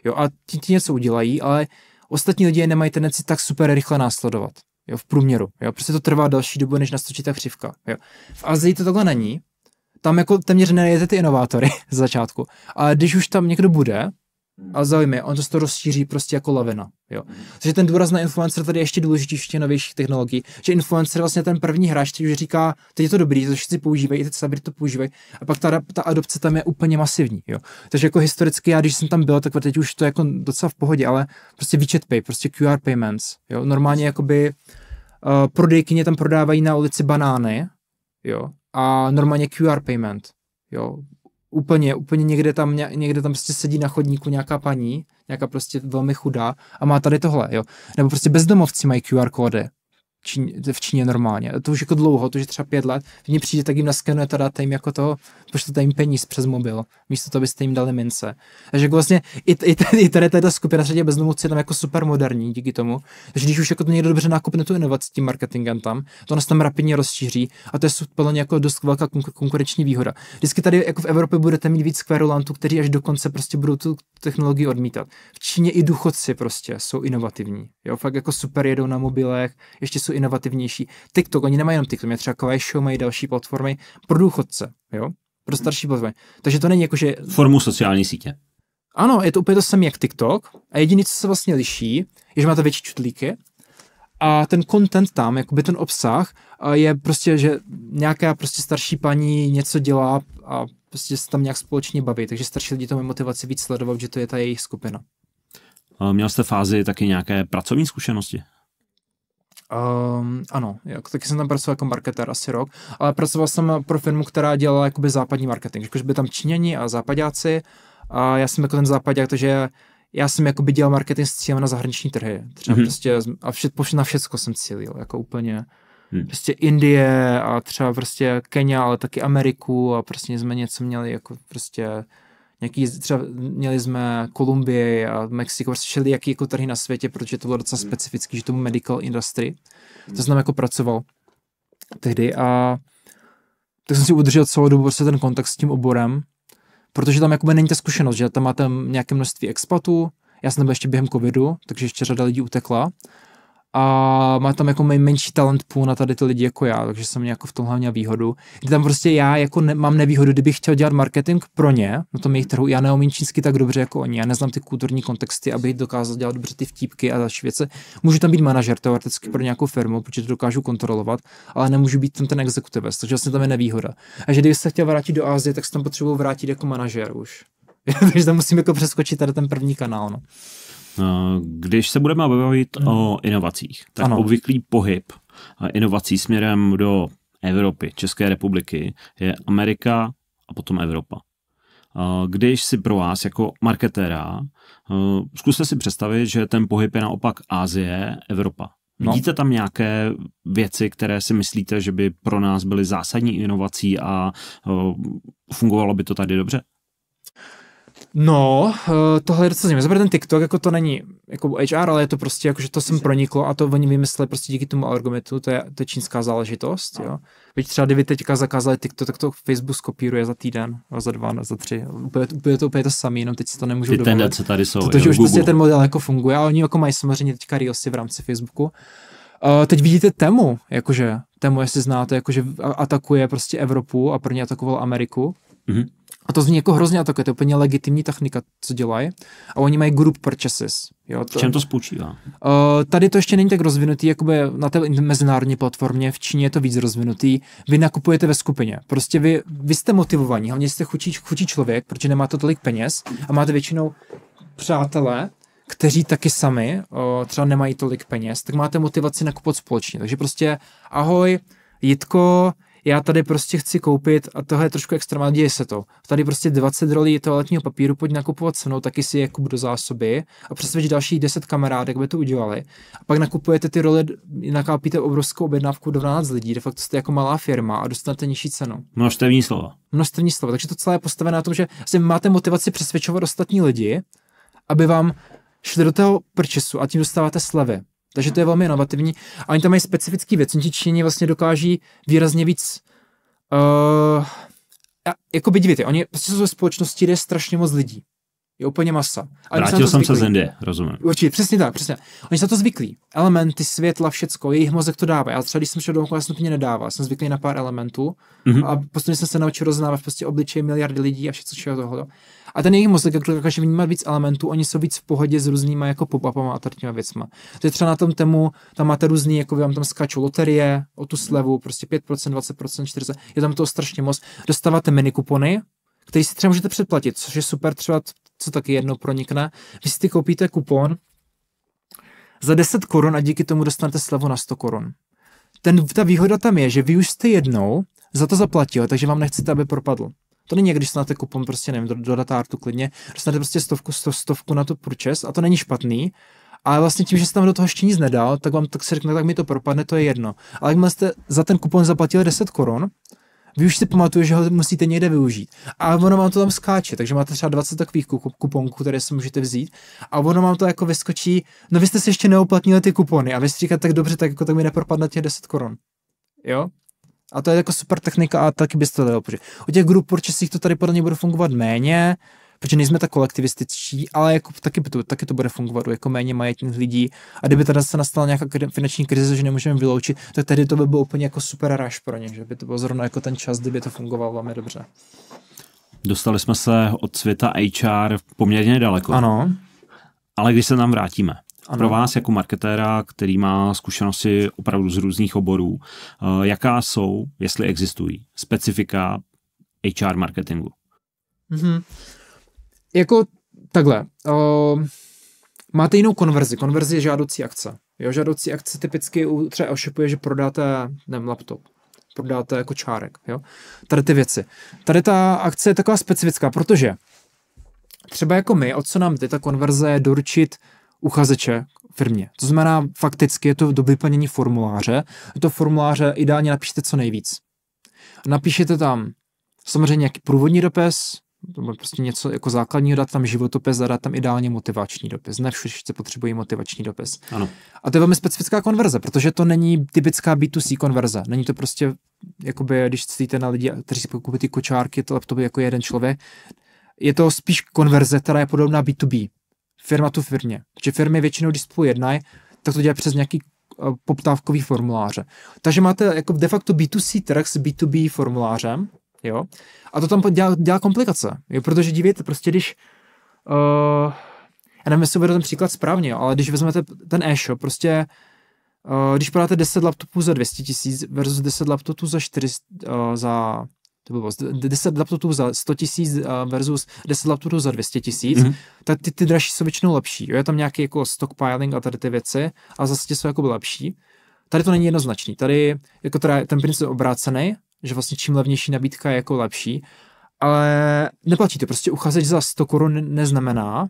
Jo, a ti, ti něco udělají, ale ostatní lidi nemají tendenci tak super rychle následovat. Jo, v průměru. Jo, prostě to trvá další dobu, než nastočí ta křivka. Jo. V Azii to takhle není. Tam jako téměř nejete ty inovátory *laughs* z začátku. A když už tam někdo bude, a hmm. zaujímavé, on se to rozšíří prostě jako lavina. Jo. Hmm. Takže ten důraz na influencer tady je ještě důležitější v těch novějších technologií, že influencer vlastně ten první hráč, který už říká, teď je to dobrý, to všichni používají, i ty celebrity to používají, a pak ta, ta adopce tam je úplně masivní. Jo. Takže jako historicky, já když jsem tam byl, tak teď už to je jako docela v pohodě, ale prostě výčet Pay, prostě QR payments. Jo. Normálně jakoby uh, prodejkyně tam prodávají na ulici banány, jo, a normálně QR payment. Jo Úplně, úplně někde tam, někde tam prostě sedí na chodníku nějaká paní, nějaká prostě velmi chudá a má tady tohle, jo. Nebo prostě bezdomovci mají QR kódy, Číně, v Číně normálně. To už jako dlouho, to už je třeba pět let. V ní přijde, tak jim to dáte jim jako to, pošlete jim peníz přes mobil, místo toho, abyste jim dali mince. Takže jako vlastně i, i, i tady ta skupina řadě bezdomovců je tam jako super moderní díky tomu. Takže když už jako to někdo dobře nakupne tu inovaci tím marketingem tam, to nás tam rapidně rozšíří a to je podle mě jako dost velká konkurenční výhoda. Vždycky tady jako v Evropě budete mít víc kverulantů, kteří až do konce prostě budou tu technologii odmítat. V Číně i důchodci prostě jsou inovativní. Jo, fakt jako super jedou na mobilech, ještě jsou inovativnější. TikTok, oni nemají jenom TikTok, mají třeba Quaishow, mají další platformy pro důchodce, jo? Pro starší platformy. Takže to není jako, že... Formu sociální sítě. Ano, je to úplně to samé jak TikTok a jediné, co se vlastně liší, je, že máte větší čutlíky a ten content tam, jakoby ten obsah je prostě, že nějaká prostě starší paní něco dělá a prostě se tam nějak společně baví, takže starší lidi to mají motivaci víc sledovat, že to je ta jejich skupina. Měl jste fázi taky nějaké pracovní zkušenosti? Um, ano, jako, taky jsem tam pracoval jako marketer asi rok, ale pracoval jsem pro firmu, která dělala jakoby západní marketing, jakože byli tam Číňani a západáci a já jsem jako ten západák, takže já jsem jakoby dělal marketing s cílem na zahraniční trhy, třeba mm-hmm. prostě a vše, na všecko jsem cílil, jako úplně hmm. prostě Indie a třeba prostě Kenya, ale taky Ameriku a prostě jsme něco měli jako prostě nějaký, třeba měli jsme Kolumbii a Mexiko, prostě šeli jaký jako trhy na světě, protože to bylo docela hmm. specifický, že tomu medical industry, to jsem hmm. jako pracoval tehdy a tak jsem si udržel celou dobu prostě ten kontakt s tím oborem, protože tam jakoby není ta zkušenost, že tam máte nějaké množství expatů, já jsem tam byl ještě během covidu, takže ještě řada lidí utekla a má tam jako menší talent půl na tady ty lidi jako já, takže jsem jako v tomhle měl výhodu. Kdy tam prostě já jako ne, mám nevýhodu, kdybych chtěl dělat marketing pro ně, na tom jejich trhu, já neumím čínsky tak dobře jako oni, já neznám ty kulturní kontexty, abych dokázal dělat dobře ty vtípky a další věci. Můžu tam být manažer teoreticky pro nějakou firmu, protože to dokážu kontrolovat, ale nemůžu být tam ten executive, takže vlastně tam je nevýhoda. A že kdybych se chtěl vrátit do Asie, tak se tam potřebuji vrátit jako manažer už. *laughs* takže tam musím jako přeskočit tady ten první kanál. No. Eh, když se budeme bavit hmm. o inovacích, tak ano. obvyklý pohyb eh, inovací směrem do Evropy, České republiky, je Amerika a potom Evropa. Eh, když si pro vás jako marketéra, zkuste si představit, že ten pohyb je naopak Asie, Evropa. No. Vidíte tam nějaké věci, které si myslíte, že by pro nás byly zásadní inovací a fungovalo by to tady dobře? No, eh, tohle je docela zajímavé. Zaprvé ten TikTok, jako to není jako HR, ale je to prostě, jako, že to sem proniklo a to oni vymysleli prostě díky tomu algoritmu, to je, to je čínská záležitost, jo. No. Byť třeba kdyby teďka zakázali TikTok, tak to Facebook skopíruje za týden, za dva, za tři. Úplně, úplně to úplně to samé, jenom teď si to nemůžu Ty dovolit. tendence tady jsou, Protože už prostě ten model jako funguje a oni jako mají samozřejmě teďka Riosy v rámci Facebooku. Uh, teď vidíte Temu, jakože Temu, jestli znáte, jakože atakuje prostě Evropu a první atakoval Ameriku. Mm-hmm a to zní jako hrozně a to je úplně legitimní technika, co dělají. A oni mají group purchases. Jo, to, v čem to spočívá? Uh, tady to ještě není tak rozvinutý, jako na té mezinárodní platformě, v Číně je to víc rozvinutý. Vy nakupujete ve skupině. Prostě vy, vy jste motivovaní, hlavně jste chutí, chutí člověk, protože nemáte tolik peněz a máte většinou přátelé, kteří taky sami uh, třeba nemají tolik peněz, tak máte motivaci nakupovat společně. Takže prostě ahoj, Jitko, já tady prostě chci koupit, a tohle je trošku extrémně děje se to. Tady prostě 20 rolí toaletního papíru, pojď nakupovat mnou, taky si je kup do zásoby a přesvědč dalších 10 kamarádek, by to udělali. A pak nakupujete ty role, nakápíte obrovskou objednávku 12 lidí, de facto jste jako malá firma a dostanete nižší cenu. Množstevní slova. Množstevní slova. Takže to celé je postavené na tom, že asi máte motivaci přesvědčovat ostatní lidi, aby vám šli do toho prčesu a tím dostáváte slevy. Takže to je velmi inovativní. A oni tam mají specifické věci. Ti Číni vlastně dokáží výrazně víc uh, eh, jako by divíte, oni prostě jsou ve společnosti, kde je strašně moc lidí je úplně masa. A Vrátil jsem zvyklí. se z Indie, rozumím. Určitě, přesně tak, přesně. Oni jsou to zvyklí. Elementy, světla, všecko, jejich mozek to dává. Já třeba, když jsem šel do okola, jsem to mě nedával. Jsem zvyklý na pár elementů mm-hmm. a postupně jsem se naučil roznávat prostě obličeje miliardy lidí a všechno všeho tohoto. A ten jejich mozek, jak dokáže vnímat víc elementů, oni jsou víc v pohodě s různýma jako pop-upama a takovýma věcma. je třeba na tom temu, tam máte různý, jako vám tam skáču loterie, o tu slevu, prostě 5%, 20%, 40%, je tam to strašně moc. Dostáváte mini kupony, který si třeba můžete předplatit, což je super třeba co taky jedno pronikne. Vy si ty koupíte kupon za 10 korun a díky tomu dostanete slevu na 100 korun. Ten, ta výhoda tam je, že vy už jste jednou za to zaplatil, takže vám nechcete, aby propadl. To není, když dostanete kupon prostě, nevím, do, do datártu klidně, dostanete prostě stovku, sto, stovku na tu purchase a to není špatný, ale vlastně tím, že jste tam do toho ještě nic nedal, tak vám tak si řekne, tak mi to propadne, to je jedno. Ale jakmile jste za ten kupon zaplatili 10 korun, vy už si pamatuje, že ho musíte někde využít. A ono vám to tam skáče, takže máte třeba 20 takových kuponků, které si můžete vzít. A ono vám to jako vyskočí, no vy jste si ještě neuplatnili ty kupony a vy si říkáte, tak dobře, tak jako tak mi nepropadne těch 10 korun. Jo? A to je jako super technika a taky byste to dalo, protože u těch group purchasech to tady podle mě bude fungovat méně, protože nejsme tak kolektivističtí, ale jako taky, to, taky to bude fungovat u jako méně majetných lidí. A kdyby teda se nastala nějaká finanční krize, že nemůžeme vyloučit, tak tedy to by bylo úplně jako super ráž pro ně, že by to bylo zrovna jako ten čas, kdyby to fungovalo velmi dobře. Dostali jsme se od světa HR poměrně daleko. Ano. Ale když se nám vrátíme, ano. Pro vás jako marketéra, který má zkušenosti opravdu z různých oborů, eh, jaká jsou, jestli existují, specifika HR marketingu? Mm-hmm jako takhle, uh, máte jinou konverzi. Konverzi je žádoucí akce. Jo, žádoucí akce typicky u třeba e-shopu že prodáte, nevím, laptop prodáte jako čárek, jo? Tady ty věci. Tady ta akce je taková specifická, protože třeba jako my, o co nám jde ta konverze je doručit uchazeče firmě. To znamená, fakticky je to do vyplnění formuláře. Do formuláře ideálně napíšete co nejvíc. Napíšete tam samozřejmě nějaký průvodní dopis, to bylo prostě něco jako základního, dát tam životopis a dát tam ideálně motivační dopis. Ne všichni potřebují motivační dopis. Ano. A to je velmi specifická konverze, protože to není typická B2C konverze. Není to prostě, jakoby, když cítíte na lidi, kteří si koupí ty kočárky, to laptopy jako jeden člověk. Je to spíš konverze, která je podobná B2B. Firma tu firmě. Takže firmy většinou, když spolu jednají, tak to dělá přes nějaký eh, poptávkový formuláře. Takže máte jako de facto B2C trh s B2B formulářem, jo. A to tam dělá, dělá komplikace, jo, protože dívejte, prostě když, uh, já nevím, jestli ten příklad správně, ale když vezmete ten e-shop, prostě uh, když prodáte 10 laptopů za 200 tisíc versus 10 laptopů za 400, uh, eh, za to bylo 10 laptopů za 100 tisíc versus 10 laptopů za 200 tisíc, mm-hmm. tak ty, ty dražší jsou většinou lepší. Jo? Je tam nějaký jako stockpiling a tady ty věci a zase ty jsou jako lepší. Tady to není jednoznačný. Tady jako teda ten princip je obrácený že vlastně čím levnější nabídka je jako lepší, ale neplatí to. Prostě uchazeč za 100 korun neznamená,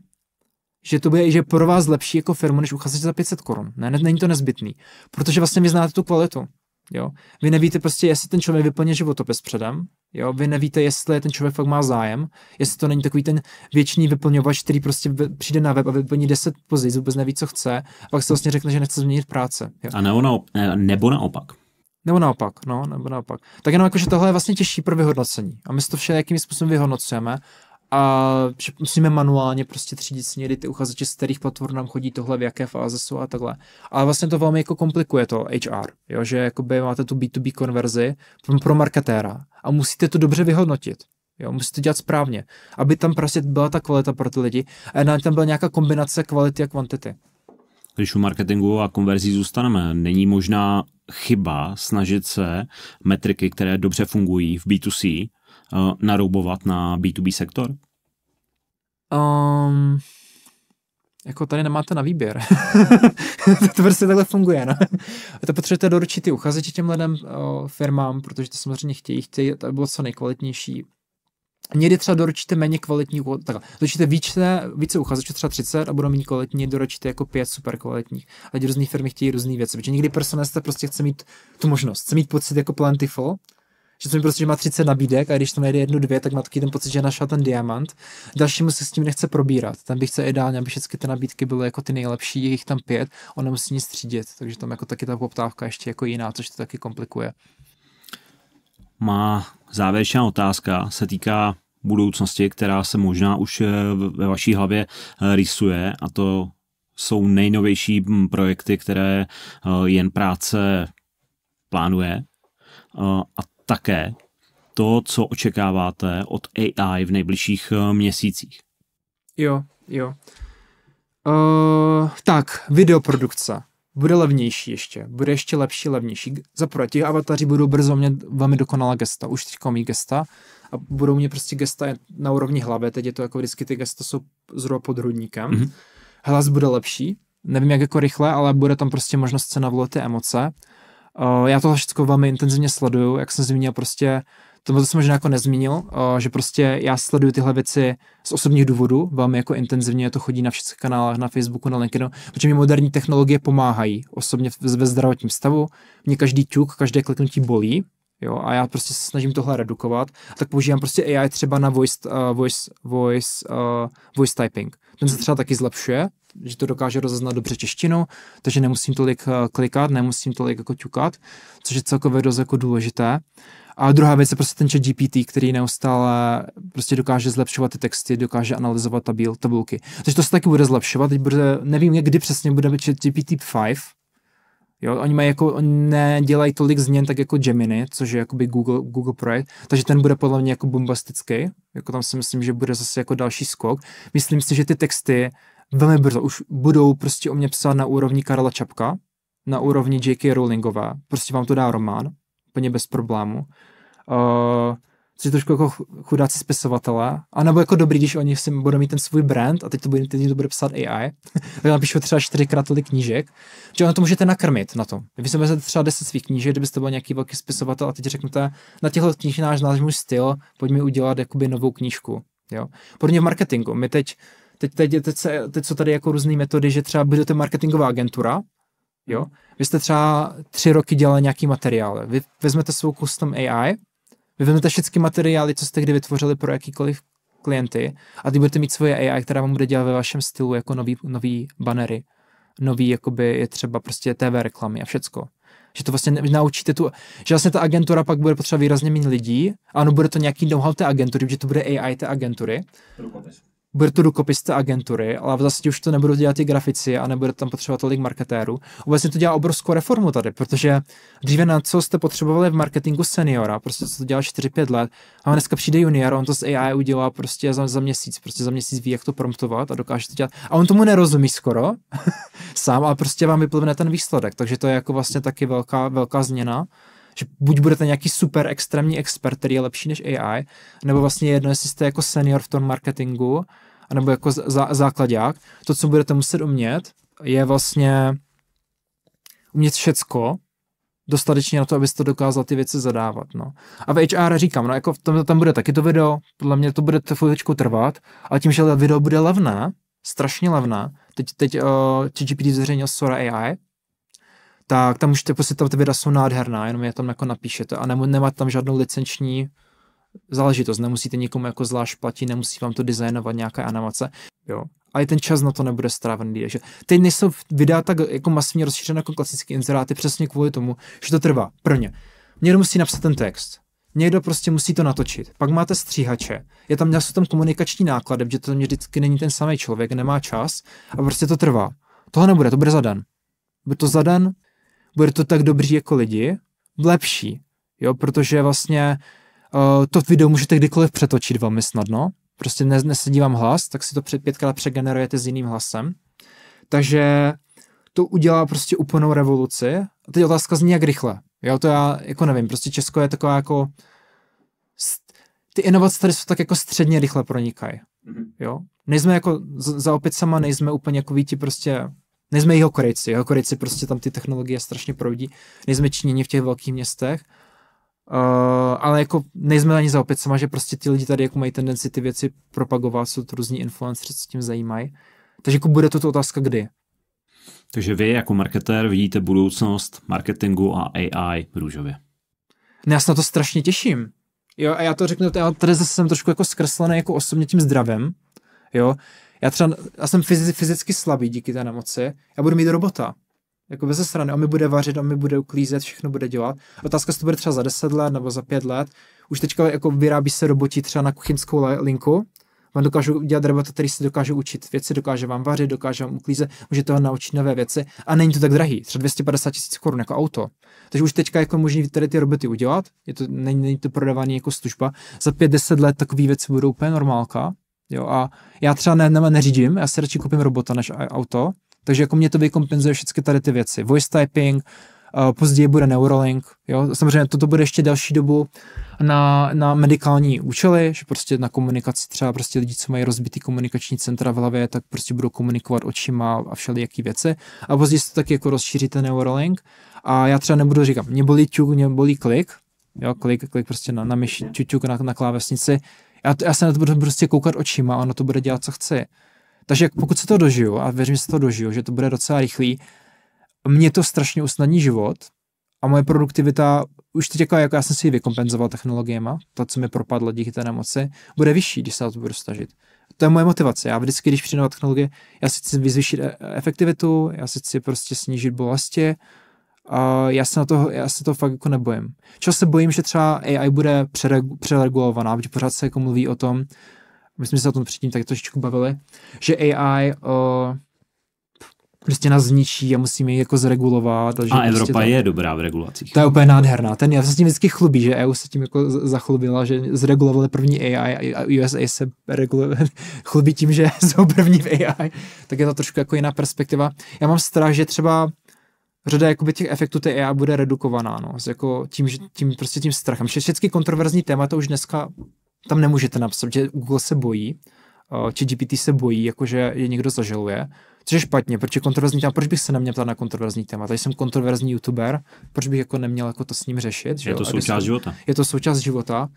že to bude že pro vás lepší jako firmu, než uchazeč za 500 korun. Ne, ne, není to nezbytný, protože vlastně vy znáte tu kvalitu. Jo? Vy nevíte prostě, jestli ten člověk vyplně životopis předem, jo? vy nevíte, jestli ten člověk fakt má zájem, jestli to není takový ten věčný vyplňovač, který prostě přijde na web a vyplní 10 pozic, vůbec neví, co chce, a pak se vlastně řekne, že nechce změnit práce. Jo? A nebo, naop- nebo naopak. Nebo naopak, no, nebo naopak. Tak jenom jakože tohle je vlastně těžší pro vyhodnocení. A my to vše jakým způsobem vyhodnocujeme a že musíme manuálně prostě třídit si někdy ty uchazeče, z kterých platform nám chodí tohle, v jaké fáze jsou a takhle. Ale vlastně to velmi jako komplikuje to HR, jo? že jakoby máte tu B2B konverzi pro, pro marketéra a musíte to dobře vyhodnotit. Jo, musíte dělat správně, aby tam prostě byla ta kvalita pro ty lidi a tam byla nějaká kombinace kvality a kvantity když u marketingu a konverzí zůstaneme, není možná chyba snažit se metriky, které dobře fungují v B2C, eh, naroubovat na B2B sektor? Um, jako tady nemáte na výběr. *laughs* to prostě takhle funguje. No? to potřebujete doručit ty uchazeči těm lidem, eh, firmám, protože to samozřejmě chtějí, chtějí, to bylo co nejkvalitnější někdy třeba doročíte méně kvalitní, tak doročíte více, více uchazečů, třeba 30 a budou méně kvalitní, doročíte jako pět super kvalitních. Ale různé firmy chtějí různé věci, protože někdy personalista prostě chce mít tu možnost, chce mít pocit jako plentiful, že to mi prostě, že má 30 nabídek a když to najde jednu, dvě, tak má taky ten pocit, že našel ten diamant. Dalšímu se s tím nechce probírat. Tam bych se ideálně, aby všechny ty nabídky byly jako ty nejlepší, je jich tam pět, ono musí nic střídit, takže tam jako taky ta poptávka ještě jako jiná, což to taky komplikuje. Má závěrečná otázka se týká budoucnosti, která se možná už eh, ve vaší hlavě eh, rýsuje a to jsou nejnovější hm, projekty, které eh, jen práce plánuje a také to, co očekáváte od AI v nejbližších měsících. Jo, jo. Uh, tak, videoprodukce bude levnější ještě, bude ještě lepší, levnější. Za prvé, ti avataři budou brzo mět velmi dokonalá gesta, už teďka mý gesta, a budou mě prostě gesta na úrovni hlavy, teď je to jako vždycky ty gesta jsou zhruba pod hrudníkem. Mm-hmm. Hlas bude lepší, nevím jak jako rychle, ale bude tam prostě možnost se navolit ty emoce. Uh, já tohle všechno velmi intenzivně sleduju, jak jsem zmínil prostě, to, to jsem možná jako nezmínil, uh, že prostě já sleduju tyhle věci z osobních důvodů, velmi jako intenzivně, to chodí na všech kanálech, na Facebooku, na LinkedInu, protože mi moderní technologie pomáhají osobně ve zdravotním stavu, mě každý ťuk, každé kliknutí bolí, Jo, a já prostě se snažím tohle redukovat, tak používám prostě AI třeba na voice, uh, voice, voice, uh, voice typing. Ten se třeba taky zlepšuje, že to dokáže rozeznat dobře češtinu, takže nemusím tolik eh, klikat, nemusím tolik jako ťukat, což je celkově dost jako důležité. A druhá věc je prostě ten chat GPT, který neustále prostě dokáže zlepšovat ty texty, dokáže analyzovat tabulky. Takže to se taky bude zlepšovat. Teď bude, nevím, kdy přesně bude chat GPT 5, Jo, oni mají jako, nedělají tolik změn tak jako Gemini, což je jakoby Google, Google projekt, takže ten bude podle mě jako bombastický, jako tam si myslím, že bude zase jako další skok. Myslím si, že ty texty velmi brzo už budou prostě o mě psát na úrovni Karla Čapka, na úrovni J.K. Rowlingové, prostě vám to dá román, úplně bez problému. Uh, což je trošku jako chudáci spisovatelé, nebo jako dobrý, když oni si budou mít ten svůj brand a teď to bude, teď to bude psát AI, *laughs* tak napíšu třeba čtyřikrát tolik knížek, že ono to můžete nakrmit na tom. Vy si vezmete třeba deset svých knížek, kdybyste byl nějaký velký spisovatel a teď řeknete, na těchto knížkách náš můj styl, pojďme udělat jakoby novou knížku. Jo. Podobně v marketingu. My teď, teď, teď, teď, se, teď jsou tady jako různé metody, že třeba budete marketingová agentura, jo. Vy jste třeba tři roky dělali nějaký materiál. Vy vezmete svou custom AI, vy vezmete všechny materiály, co jste kdy vytvořili pro jakýkoliv klienty a ty budete mít svoje AI, která vám bude dělat ve vašem stylu jako nový, nový banery, nový jakoby je třeba prostě TV reklamy a všecko. Že to vlastně naučíte tu, že vlastně ta agentura pak bude potřeba výrazně méně lidí, ano, bude to nějaký know-how té agentury, že to bude AI té agentury. Rukopis bude to rukopista agentury, ale vlastně už to nebudou dělat ty grafici a nebude tam potřebovat tolik marketérů. Obecně to dělá obrovskou reformu tady, protože dříve na co jste potřebovali v marketingu seniora, prostě to dělal 4-5 let, a dneska přijde junior, on to s AI udělá prostě za, za měsíc, prostě za měsíc ví, jak to promptovat a dokáže to dělat. A on tomu nerozumí skoro *laughs* sám, ale prostě vám vyplivne ten výsledek, takže to je jako vlastně taky velká, velká změna. Že buď budete nějaký super extrémní expert, který je lepší než AI, nebo vlastně jedno, jestli jste jako senior v tom marketingu, nebo jako zá, základák, to, co budete muset umět, je vlastně umět všecko, dostatečně na to, abyste dokázal ty věci zadávat. No. A v HR říkám, no jako tam, tam bude taky to video, podle mě to bude chviličku trvat, ale tím, že video bude levné, strašně levné, teď, teď uh, eh, GPT zveřejnil Sora AI, tak tam můžete, prostě ta videa jsou nádherná, jenom je tam jako napíšete a nemu, nemáte tam žádnou licenční záležitost, nemusíte nikomu jako zvlášť platit, nemusí vám to designovat nějaká animace, jo. A i ten čas na to nebude strávený. Takže teď nejsou videa tak jako masivně rozšířené jako klasické inzeráty přesně kvůli tomu, že to trvá. Pro ně. Někdo musí napsat ten text, někdo prostě musí to natočit. Pak máte stříhače, je tam, jsou tam komunikační náklady, že to vždycky není ten samý člověk, nemá čas a prostě to trvá. Tohle nebude, to bude za den. Bude to za den, bude to tak dobrý jako lidi, lepší, jo, protože vlastně uh, to video můžete kdykoliv přetočit velmi snadno, prostě ne, nesedí vám hlas, tak si to před pětkrát přegenerujete s jiným hlasem, takže to udělá prostě úplnou revoluci a teď otázka zní jak rychle, jo, to já jako nevím, prostě Česko je taková jako ty inovace tady jsou tak jako středně rychle pronikají, mhm. jo, nejsme jako za opět sama, nejsme úplně jako víti prostě Nejsme jeho Korejci. Jeho Korejci prostě tam ty technologie strašně proudí. Nejsme Číněni v těch velkých městech. Uh, ale jako nejsme ani za opět sama, že prostě ty lidi tady jako mají tendenci ty věci propagovat, jsou to různí influenceri, se tím zajímají. Takže jako bude to otázka kdy. Takže vy jako marketér vidíte budoucnost marketingu a AI růžově. Ne, no já se na to strašně těším. Jo, a já to řeknu, já tady zase jsem trošku jako zkreslený jako osobně tím zdravem. jo, já třeba, já jsem fyz, fyzicky slabý díky té nemoci, já budu mít robota. Jako ze strany, on mi bude vařit, on mi bude uklízet, všechno bude dělat. Otázka, jestli to bude třeba za 10 let nebo za 5 let. Už teďka jako vyrábí se roboti třeba na kuchyňskou linku, vám dokážu dělat robota, který si dokáže učit věci, dokáže vám vařit, dokáže vám uklízet, Může toho naučit nové věci a není to tak drahý, třeba 250 tisíc korun jako auto. Takže už teďka jako možný tady ty roboty udělat, je to, není, není to prodávání jako služba, za 5-10 let takové věci budou úplně normálka Jo, a já třeba ne, ne, neřídím, já si radši koupím robota než auto, takže jako mě to vykompenzuje všechny tady ty věci. Voice typing, uh, později bude Neuralink, jo, samozřejmě toto bude ještě další dobu na, na medikální účely, že prostě na komunikaci třeba prostě lidi, co mají rozbitý komunikační centra v hlavě, tak prostě budou komunikovat očima a všelijaký věci. A později se to taky jako rozšíří ten Neuralink a já třeba nebudu říkat, mě bolí ťuk, mě bolí klik, jo, klik, klik prostě na, na myši, ťuk, ťuk na, na klávesnici, já, já se na to budu prostě koukat očima a ono to bude dělat, co chci. Takže pokud se to dožiju, a věřím, že se to dožiju, že to bude docela rychlý, mě to strašně usnadní život a moje produktivita, už teď jako, jako já jsem si ji vykompenzoval technologiema, to, co mi propadlo díky té nemoci, bude vyšší, když se na to budu stažit. To je moje motivace. Já vždycky, když přijdu technologie, já si chci vyzvýšit e- efektivitu, já si chci prostě snížit bolesti, já se na to, já se to fakt jako nebojím. Čas se bojím, že třeba AI bude přeregulovaná, protože pořád se jako mluví o tom, my jsme se o tom předtím tak trošičku bavili, že AI uh, eh, prostě nás zničí a musíme ji jako zregulovat. A, a prostě Evropa prostě to, je dobrá v regulacích. To je úplně nádherná. Ten já se s tím vždycky chlubí, že EU se tím jako zachlubila, že zregulovali první AI a USA se reguluje, *laughs* chlubí tím, že *laughs* jsou první v AI. Tak je to trošku jako jiná perspektiva. Já mám strach, že třeba řada jakoby těch efektů té AI bude redukovaná, no, jako tím, tím, prostě tím strachem. Všechny kontroverzní témata už dneska tam nemůžete napsat, že Google se bojí, či eh, GPT se bojí, jakože je někdo zažaluje, což je špatně, je kontroverzní téma, proč bych se neměl ptát na kontroverzní téma, tady jsem kontroverzní youtuber, proč bych jako neměl jako to s ním řešit. Je že je to součást jsem, života. Je to součást života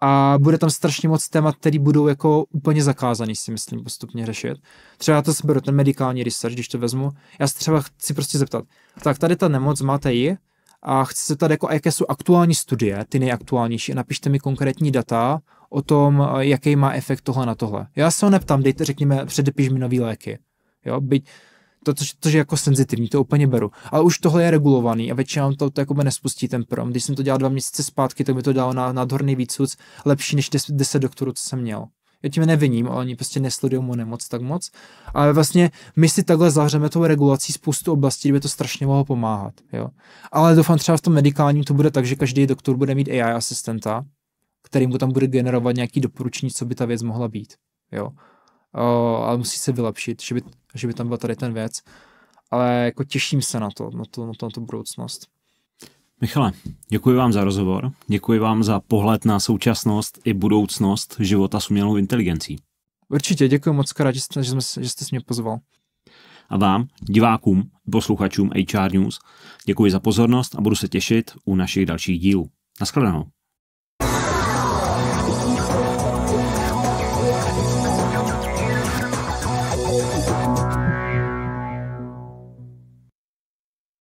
a bude tam strašně moc témat, které budou jako úplně zakázaný, si myslím, postupně řešit. Třeba já to beru, ten medikální research, když to vezmu, já se třeba chci prostě zeptat, tak tady ta nemoc máte ji a chci se tady jako, a jaké jsou aktuální studie, ty nejaktuálnější, napište mi konkrétní data o tom, jaký má efekt tohle na tohle. Já se ho neptám, dejte, řekněme, předepiš mi nový léky. Jo, byť to, to, což je jako senzitivní, to úplně beru. Ale už tohle je regulovaný a většinou to, to jako nespustí ten prom. Když jsem to dělal dva měsíce zpátky, tak mi to dalo na nádherný výcuc, lepší než 10, 10 doktorů, co jsem měl. Já tím neviním, ale oni prostě nesledují mu nemoc tak moc. Ale vlastně my si takhle zahřeme tou regulací spoustu oblastí, kde by to strašně mohlo pomáhat. Jo? Ale doufám třeba v tom medikálním to bude tak, že každý doktor bude mít AI asistenta, který mu tam bude generovat nějaký doporučení, co by ta věc mohla být. Jo? O, ale musí se vylepšit, že by že by tam byl tady ten věc, ale jako těším se na to, na, to, na, to, na tu budoucnost. Michale, děkuji vám za rozhovor, děkuji vám za pohled na současnost i budoucnost života s umělou inteligencí. Určitě, děkuji moc krát, že jste, že jste, že jste mě pozval. A vám, divákům, posluchačům HR News, děkuji za pozornost a budu se těšit u našich dalších dílů. Naschledanou.